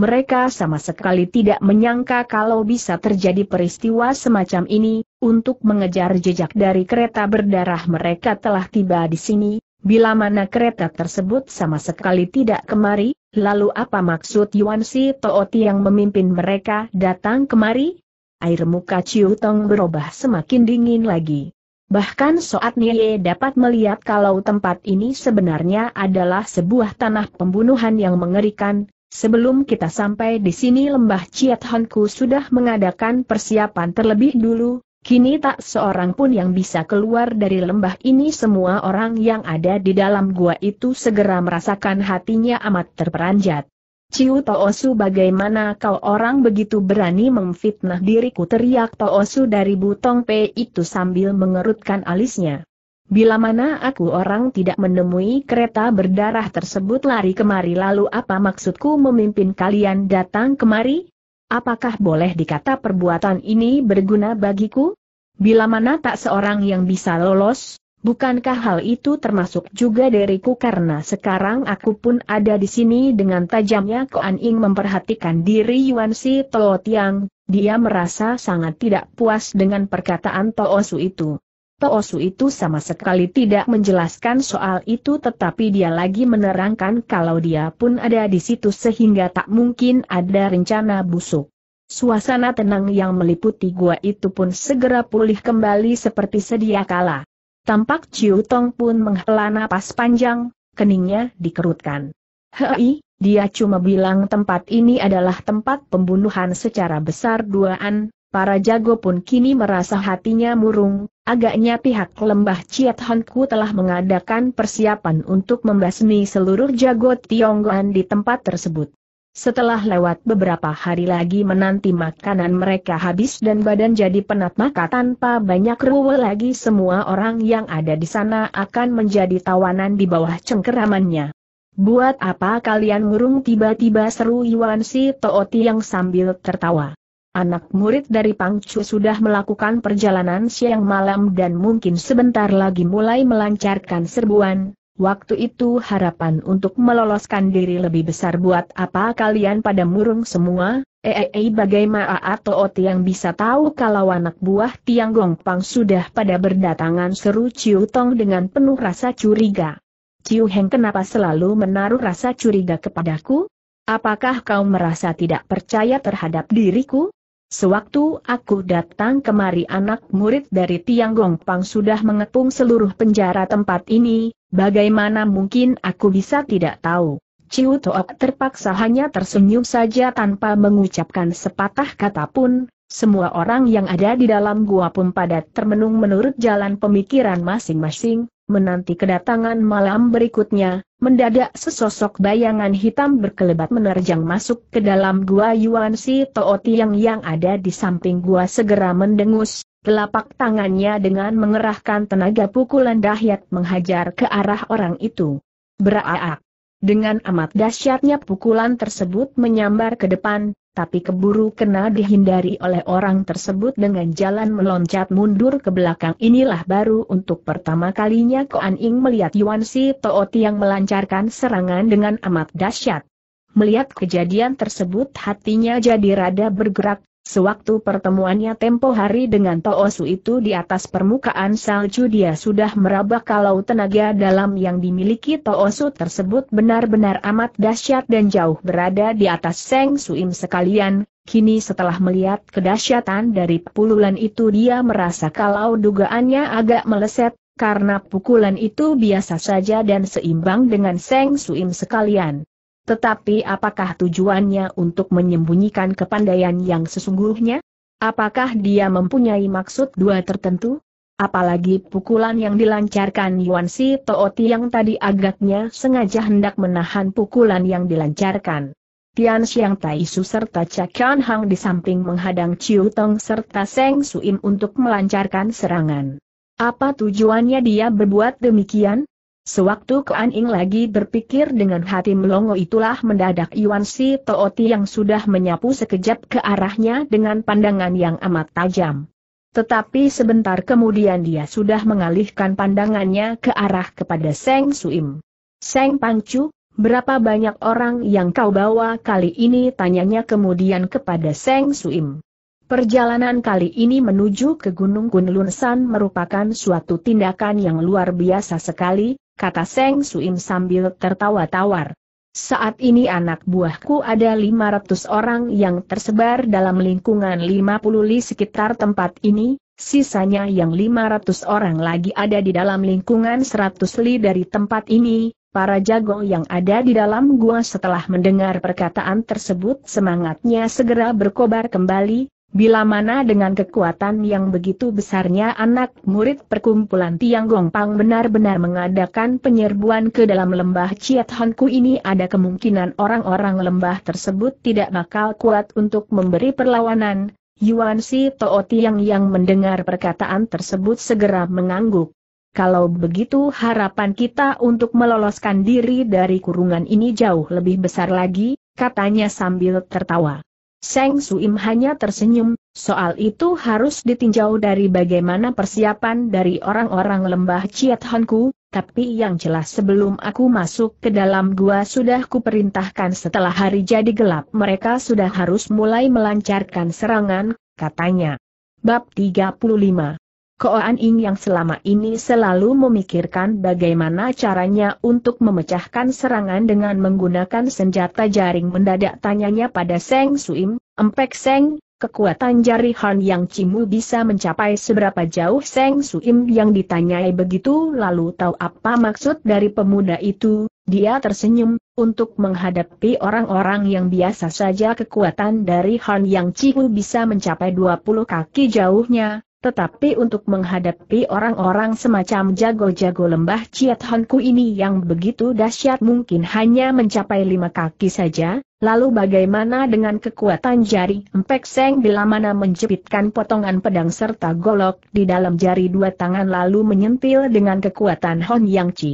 mereka sama sekali tidak menyangka kalau bisa terjadi peristiwa semacam ini, untuk mengejar jejak dari kereta berdarah mereka telah tiba di sini, bila mana kereta tersebut sama sekali tidak kemari, lalu apa maksud Yuan Si Tooti yang memimpin mereka datang kemari? Air muka Ciu Tong berubah semakin dingin lagi. Bahkan Soat Nye dapat melihat kalau tempat ini sebenarnya adalah sebuah tanah pembunuhan yang mengerikan, Sebelum kita sampai di sini lembah Ciat Hanku sudah mengadakan persiapan terlebih dulu, kini tak seorang pun yang bisa keluar dari lembah ini semua orang yang ada di dalam gua itu segera merasakan hatinya amat terperanjat. Ciu Toosu bagaimana kau orang begitu berani memfitnah diriku teriak Toosu dari butong P itu sambil mengerutkan alisnya. Bila mana aku orang tidak menemui kereta berdarah tersebut lari kemari lalu apa maksudku memimpin kalian datang kemari? Apakah boleh dikata perbuatan ini berguna bagiku? Bila mana tak seorang yang bisa lolos, bukankah hal itu termasuk juga dariku karena sekarang aku pun ada di sini dengan tajamnya Koan Ying memperhatikan diri Yuan Si Tiang, dia merasa sangat tidak puas dengan perkataan Toosu itu. Toosu itu sama sekali tidak menjelaskan soal itu tetapi dia lagi menerangkan kalau dia pun ada di situ sehingga tak mungkin ada rencana busuk. Suasana tenang yang meliputi gua itu pun segera pulih kembali seperti sedia kala. Tampak Ciu Tong pun menghela napas panjang, keningnya dikerutkan. Hei, dia cuma bilang tempat ini adalah tempat pembunuhan secara besar duaan, Para jago pun kini merasa hatinya murung, agaknya pihak lembah Chiat Honku telah mengadakan persiapan untuk membasmi seluruh jago Tionggoan di tempat tersebut. Setelah lewat beberapa hari lagi menanti makanan mereka habis dan badan jadi penat maka tanpa banyak ruwe lagi semua orang yang ada di sana akan menjadi tawanan di bawah cengkeramannya. Buat apa kalian murung tiba-tiba seru Iwan si Tooti yang sambil tertawa. Anak murid dari Pangcu sudah melakukan perjalanan siang malam dan mungkin sebentar lagi mulai melancarkan serbuan. Waktu itu harapan untuk meloloskan diri lebih besar buat apa kalian pada murung semua? Eee eh, eh, eh, bagaimana atau ah, ot yang bisa tahu kalau anak buah Tiang Pang sudah pada berdatangan seru Ciu Tong dengan penuh rasa curiga. Ciu Heng kenapa selalu menaruh rasa curiga kepadaku? Apakah kau merasa tidak percaya terhadap diriku? Sewaktu aku datang kemari anak murid dari Tiang Gongpang sudah mengepung seluruh penjara tempat ini, bagaimana mungkin aku bisa tidak tahu. Ciu Toak terpaksa hanya tersenyum saja tanpa mengucapkan sepatah kata pun, semua orang yang ada di dalam gua pun padat, termenung menurut jalan pemikiran masing-masing, Menanti kedatangan malam berikutnya, mendadak sesosok bayangan hitam berkelebat menerjang masuk ke dalam gua Yuan Si Tiang yang ada di samping gua segera mendengus, telapak tangannya dengan mengerahkan tenaga pukulan dahyat menghajar ke arah orang itu. Beraak! Dengan amat dahsyatnya pukulan tersebut menyambar ke depan, tapi keburu kena dihindari oleh orang tersebut dengan jalan meloncat mundur ke belakang inilah baru untuk pertama kalinya Koan Ing melihat Yuan Si Tooti yang melancarkan serangan dengan amat dahsyat. Melihat kejadian tersebut hatinya jadi rada bergerak, Sewaktu pertemuannya tempo hari dengan Toosu itu di atas permukaan salju dia sudah meraba kalau tenaga dalam yang dimiliki Toosu tersebut benar-benar amat dahsyat dan jauh berada di atas Seng Suim sekalian, kini setelah melihat kedahsyatan dari pukulan itu dia merasa kalau dugaannya agak meleset, karena pukulan itu biasa saja dan seimbang dengan Seng Suim sekalian. Tetapi apakah tujuannya untuk menyembunyikan kepandaian yang sesungguhnya? Apakah dia mempunyai maksud dua tertentu? Apalagi pukulan yang dilancarkan Yuan Si Tooti yang tadi agaknya sengaja hendak menahan pukulan yang dilancarkan. Tian Xiang Taisu serta Cha Kian Hang di samping menghadang Chiu Tong serta Seng Suim untuk melancarkan serangan. Apa tujuannya dia berbuat demikian? Sewaktu Kuan Ing lagi berpikir dengan hati melongo itulah mendadak Yuan Si Tooti yang sudah menyapu sekejap ke arahnya dengan pandangan yang amat tajam. Tetapi sebentar kemudian dia sudah mengalihkan pandangannya ke arah kepada Seng Suim. Seng Pangcu, berapa banyak orang yang kau bawa kali ini tanyanya kemudian kepada Seng Suim. Perjalanan kali ini menuju ke Gunung Kunlunsan merupakan suatu tindakan yang luar biasa sekali, kata Seng Suim sambil tertawa tawar. Saat ini anak buahku ada 500 orang yang tersebar dalam lingkungan 50 li sekitar tempat ini, sisanya yang 500 orang lagi ada di dalam lingkungan 100 li dari tempat ini. Para jago yang ada di dalam gua setelah mendengar perkataan tersebut semangatnya segera berkobar kembali, Bila mana dengan kekuatan yang begitu besarnya anak murid perkumpulan Tiang Gongpang benar-benar mengadakan penyerbuan ke dalam lembah Ciat Hanku ini ada kemungkinan orang-orang lembah tersebut tidak bakal kuat untuk memberi perlawanan. Yuan Si Too Tiang yang mendengar perkataan tersebut segera mengangguk. Kalau begitu harapan kita untuk meloloskan diri dari kurungan ini jauh lebih besar lagi, katanya sambil tertawa. Seng Suim hanya tersenyum, soal itu harus ditinjau dari bagaimana persiapan dari orang-orang lembah Chiat Honku, tapi yang jelas sebelum aku masuk ke dalam gua sudah kuperintahkan setelah hari jadi gelap mereka sudah harus mulai melancarkan serangan, katanya. Bab 35 Koan Ing yang selama ini selalu memikirkan bagaimana caranya untuk memecahkan serangan dengan menggunakan senjata jaring mendadak tanyanya pada Seng Suim, Empek Seng, kekuatan jari Han Yang Cimu bisa mencapai seberapa jauh Seng Suim yang ditanyai begitu lalu tahu apa maksud dari pemuda itu, dia tersenyum, untuk menghadapi orang-orang yang biasa saja kekuatan dari Han Yang Cimu bisa mencapai 20 kaki jauhnya, tetapi untuk menghadapi orang-orang semacam jago-jago lembah Ciat Honku ini yang begitu dahsyat mungkin hanya mencapai lima kaki saja, lalu bagaimana dengan kekuatan jari empek seng bila mana menjepitkan potongan pedang serta golok di dalam jari dua tangan lalu menyentil dengan kekuatan Hon Yang Ci.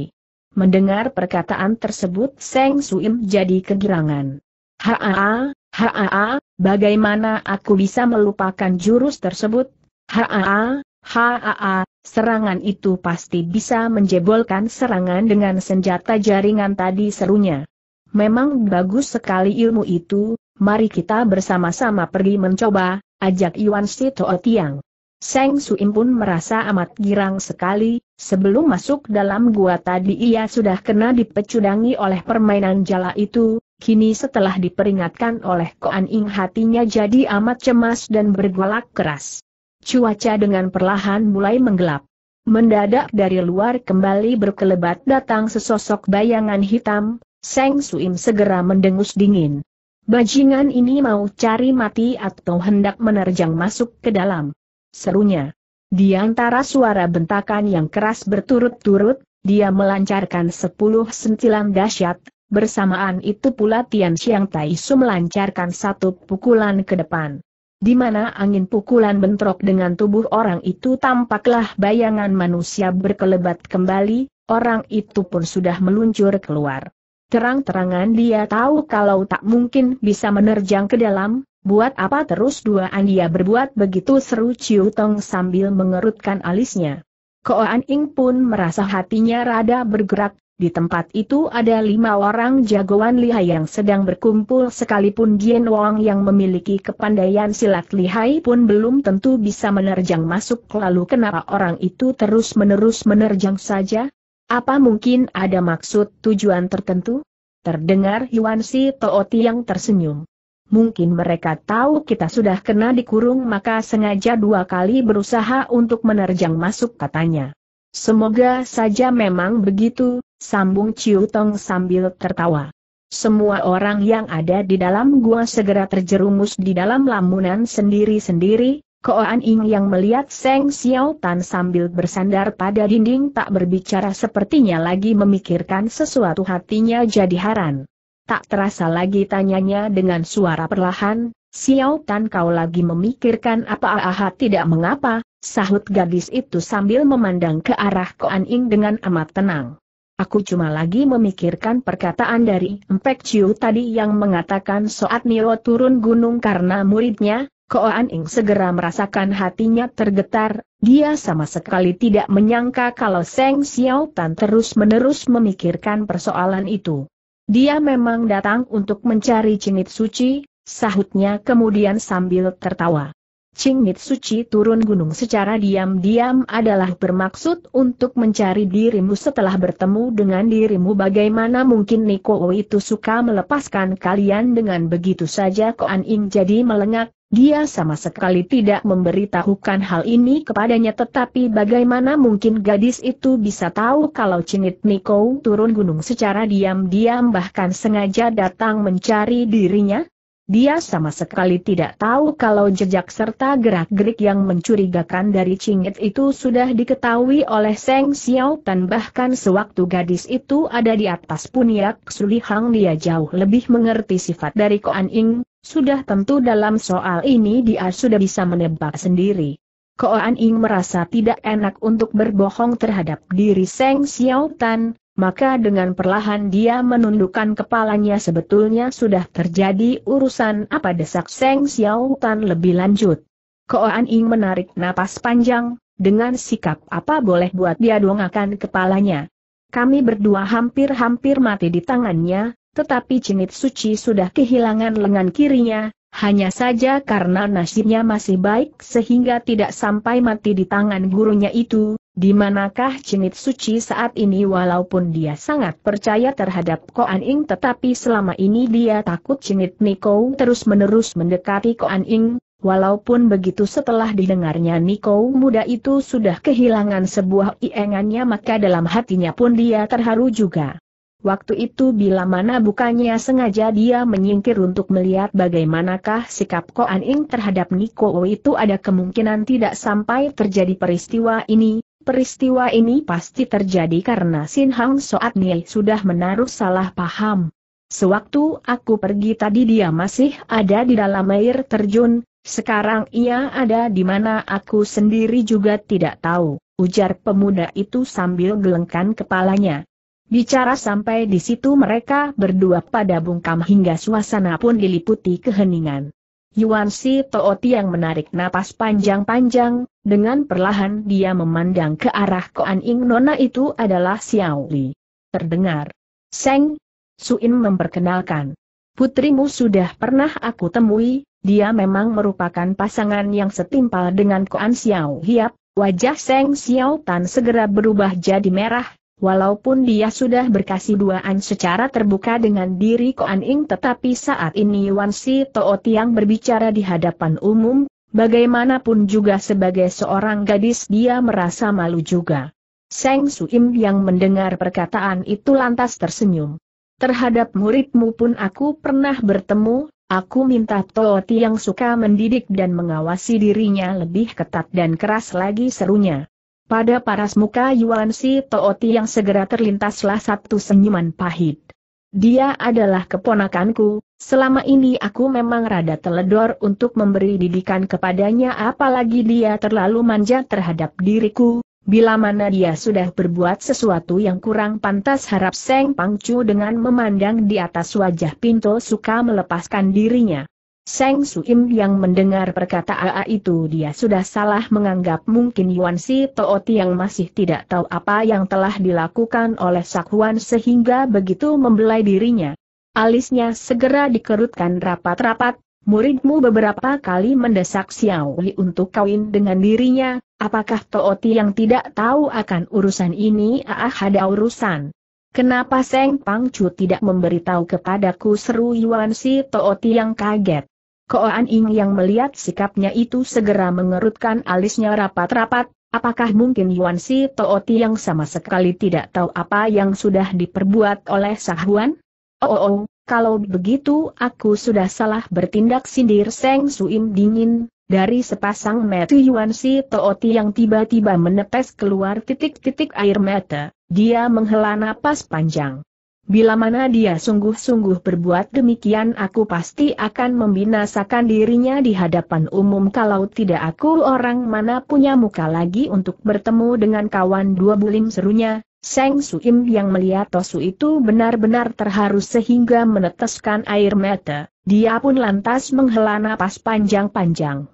Mendengar perkataan tersebut Seng Suim jadi kegirangan. Haa, haa, bagaimana aku bisa melupakan jurus tersebut? Haa, haa, serangan itu pasti bisa menjebolkan serangan dengan senjata jaringan tadi serunya. Memang bagus sekali ilmu itu, mari kita bersama-sama pergi mencoba, ajak Iwan Sito Tiang. Seng Suim pun merasa amat girang sekali, sebelum masuk dalam gua tadi ia sudah kena dipecudangi oleh permainan jala itu, kini setelah diperingatkan oleh Koan Ing hatinya jadi amat cemas dan bergolak keras. Cuaca dengan perlahan mulai menggelap. Mendadak dari luar kembali berkelebat datang sesosok bayangan hitam, Seng Suim segera mendengus dingin. Bajingan ini mau cari mati atau hendak menerjang masuk ke dalam. Serunya. Di antara suara bentakan yang keras berturut-turut, dia melancarkan sepuluh sentilan dahsyat, bersamaan itu pula Tian Xiang Tai Su melancarkan satu pukulan ke depan di mana angin pukulan bentrok dengan tubuh orang itu tampaklah bayangan manusia berkelebat kembali, orang itu pun sudah meluncur keluar. Terang-terangan dia tahu kalau tak mungkin bisa menerjang ke dalam, buat apa terus duaan dia berbuat begitu seru Ciu Tong sambil mengerutkan alisnya. Koan Ing pun merasa hatinya rada bergerak, di tempat itu ada lima orang jagoan lihai yang sedang berkumpul sekalipun Jian Wang yang memiliki kepandaian silat lihai pun belum tentu bisa menerjang masuk lalu kenapa orang itu terus-menerus menerjang saja? Apa mungkin ada maksud tujuan tertentu? Terdengar Yuan Si Tooti yang tersenyum. Mungkin mereka tahu kita sudah kena dikurung maka sengaja dua kali berusaha untuk menerjang masuk katanya. Semoga saja memang begitu, sambung Ciu Tong sambil tertawa. Semua orang yang ada di dalam gua segera terjerumus di dalam lamunan sendiri-sendiri, Koan Ing yang melihat Seng Xiao Tan sambil bersandar pada dinding tak berbicara sepertinya lagi memikirkan sesuatu hatinya jadi haran. Tak terasa lagi tanyanya dengan suara perlahan, Xiao Tan kau lagi memikirkan apa aha tidak mengapa, sahut gadis itu sambil memandang ke arah Koan Ing dengan amat tenang. Aku cuma lagi memikirkan perkataan dari Empek Chiu tadi yang mengatakan saat Niro turun gunung karena muridnya, Koan Ing segera merasakan hatinya tergetar, dia sama sekali tidak menyangka kalau Seng Xiao Tan terus-menerus memikirkan persoalan itu. Dia memang datang untuk mencari cinit suci, sahutnya kemudian sambil tertawa. Cingit Suci turun gunung secara diam-diam adalah bermaksud untuk mencari dirimu setelah bertemu dengan dirimu bagaimana mungkin Niko itu suka melepaskan kalian dengan begitu saja Koan Ing jadi melengak, dia sama sekali tidak memberitahukan hal ini kepadanya tetapi bagaimana mungkin gadis itu bisa tahu kalau Cingit Niko turun gunung secara diam-diam bahkan sengaja datang mencari dirinya? Dia sama sekali tidak tahu kalau jejak serta gerak-gerik yang mencurigakan dari Cingit itu sudah diketahui oleh Seng Xiao Tan bahkan sewaktu gadis itu ada di atas puniak Sulihang dia jauh lebih mengerti sifat dari Koan Ying sudah tentu dalam soal ini dia sudah bisa menebak sendiri. Koan Ying merasa tidak enak untuk berbohong terhadap diri Seng Xiao Tan, maka dengan perlahan dia menundukkan kepalanya sebetulnya sudah terjadi urusan apa desak Seng Xiao Tan lebih lanjut. Koan Ing menarik napas panjang, dengan sikap apa boleh buat dia dongakan kepalanya. Kami berdua hampir-hampir mati di tangannya, tetapi Cinit Suci sudah kehilangan lengan kirinya, hanya saja karena nasibnya masih baik sehingga tidak sampai mati di tangan gurunya itu, di manakah cimit suci saat ini walaupun dia sangat percaya terhadap Koan Ing tetapi selama ini dia takut cimit Niko terus-menerus mendekati Koan Ing, walaupun begitu setelah didengarnya Niko muda itu sudah kehilangan sebuah iengannya maka dalam hatinya pun dia terharu juga. Waktu itu bila mana bukannya sengaja dia menyingkir untuk melihat bagaimanakah sikap Koan Ing terhadap Niko itu ada kemungkinan tidak sampai terjadi peristiwa ini, Peristiwa ini pasti terjadi karena Sin Hang Soat Nye sudah menaruh salah paham. Sewaktu aku pergi tadi dia masih ada di dalam air terjun, sekarang ia ada di mana aku sendiri juga tidak tahu, ujar pemuda itu sambil gelengkan kepalanya. Bicara sampai di situ mereka berdua pada bungkam hingga suasana pun diliputi keheningan. Yuan Si Toh yang menarik napas panjang-panjang, dengan perlahan dia memandang ke arah Koan Ing Nona itu adalah Xiao Li. Terdengar. Seng, Suin memperkenalkan. Putrimu sudah pernah aku temui, dia memang merupakan pasangan yang setimpal dengan Koan Xiao Hiap, wajah Seng Xiao Tan segera berubah jadi merah, Walaupun dia sudah berkasih duaan secara terbuka dengan diri Koan Ing tetapi saat ini Wan Si Toh Tiang berbicara di hadapan umum, bagaimanapun juga sebagai seorang gadis dia merasa malu juga. Seng Suim yang mendengar perkataan itu lantas tersenyum. Terhadap muridmu pun aku pernah bertemu, Aku minta Tooti yang suka mendidik dan mengawasi dirinya lebih ketat dan keras lagi serunya. Pada paras muka Yuan Si Tooti yang segera terlintaslah satu senyuman pahit. Dia adalah keponakanku, selama ini aku memang rada teledor untuk memberi didikan kepadanya apalagi dia terlalu manja terhadap diriku, bila mana dia sudah berbuat sesuatu yang kurang pantas harap Seng Pangcu dengan memandang di atas wajah Pinto suka melepaskan dirinya. Seng Suim yang mendengar perkataan itu dia sudah salah menganggap mungkin Yuan Si Tooti yang masih tidak tahu apa yang telah dilakukan oleh Sak Huan sehingga begitu membelai dirinya. Alisnya segera dikerutkan rapat-rapat, muridmu beberapa kali mendesak Xiao Li untuk kawin dengan dirinya, apakah Tooti yang tidak tahu akan urusan ini ah ada urusan. Kenapa Seng Pangcu tidak memberitahu kepadaku seru Yuan Si Tooti yang kaget. Koan Ing yang melihat sikapnya itu segera mengerutkan alisnya rapat-rapat, apakah mungkin Yuan Si Tooti yang sama sekali tidak tahu apa yang sudah diperbuat oleh Sahuan? Oh, oh, oh kalau begitu aku sudah salah bertindak sindir Seng Suim dingin, dari sepasang mata Yuan Si Tooti yang tiba-tiba menetes keluar titik-titik air mata, dia menghela napas panjang. Bila mana dia sungguh-sungguh berbuat demikian aku pasti akan membinasakan dirinya di hadapan umum kalau tidak aku orang mana punya muka lagi untuk bertemu dengan kawan dua bulim serunya. Seng Suim yang melihat Tosu itu benar-benar terharu sehingga meneteskan air mata, dia pun lantas menghela napas panjang-panjang.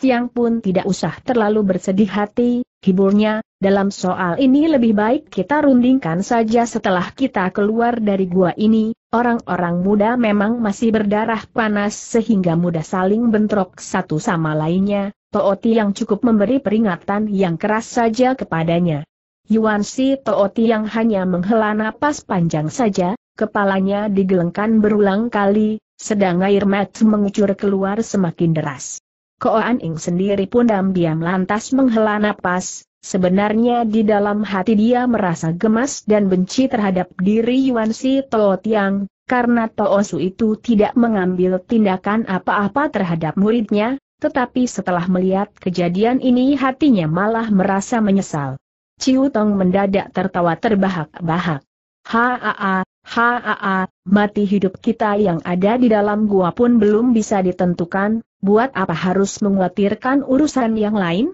yang pun tidak usah terlalu bersedih hati, hiburnya, dalam soal ini lebih baik kita rundingkan saja setelah kita keluar dari gua ini, orang-orang muda memang masih berdarah panas sehingga mudah saling bentrok satu sama lainnya, Tooti yang cukup memberi peringatan yang keras saja kepadanya. Yuan Si Tooti yang hanya menghela napas panjang saja, kepalanya digelengkan berulang kali, sedang air mata mengucur keluar semakin deras. Koan Ing sendiri pun diam-diam lantas menghela napas, Sebenarnya di dalam hati dia merasa gemas dan benci terhadap diri Yuan Si Tao Tiang, karena Tao Su itu tidak mengambil tindakan apa-apa terhadap muridnya, tetapi setelah melihat kejadian ini hatinya malah merasa menyesal. Ciu Tong mendadak tertawa terbahak-bahak. Haa, haa, mati hidup kita yang ada di dalam gua pun belum bisa ditentukan, buat apa harus mengkhawatirkan urusan yang lain?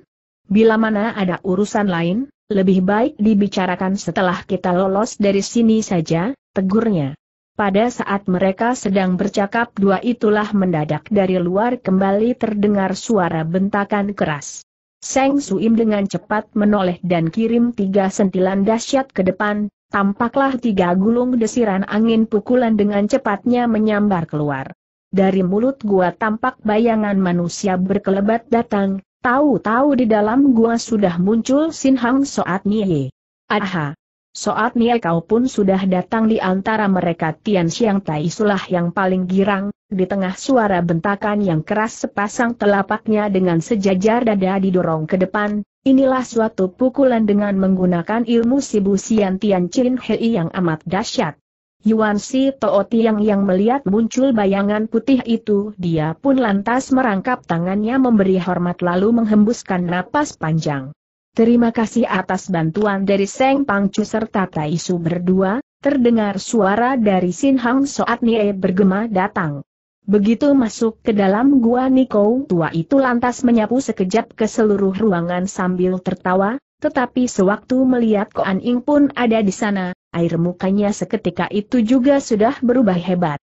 Bila mana ada urusan lain, lebih baik dibicarakan setelah kita lolos dari sini saja, tegurnya. Pada saat mereka sedang bercakap dua itulah mendadak dari luar kembali terdengar suara bentakan keras. Seng Suim dengan cepat menoleh dan kirim tiga sentilan dahsyat ke depan, tampaklah tiga gulung desiran angin pukulan dengan cepatnya menyambar keluar. Dari mulut gua tampak bayangan manusia berkelebat datang, Tahu-tahu di dalam gua sudah muncul Sin Hang Soat Nie. Aha. Soat Nie kau pun sudah datang di antara mereka Tian Xiang Tai Sulah yang paling girang, di tengah suara bentakan yang keras sepasang telapaknya dengan sejajar dada didorong ke depan, inilah suatu pukulan dengan menggunakan ilmu Sibu Sian Tian Chin Hei yang amat dahsyat. Yuan Si Toh Tiang yang melihat muncul bayangan putih itu dia pun lantas merangkap tangannya memberi hormat lalu menghembuskan napas panjang. Terima kasih atas bantuan dari Seng Pangcu serta Tai Su berdua, terdengar suara dari Sin Hang Soat Nie bergema datang. Begitu masuk ke dalam gua Niko tua itu lantas menyapu sekejap ke seluruh ruangan sambil tertawa, tetapi sewaktu melihat Koan Ing pun ada di sana, air mukanya seketika itu juga sudah berubah hebat.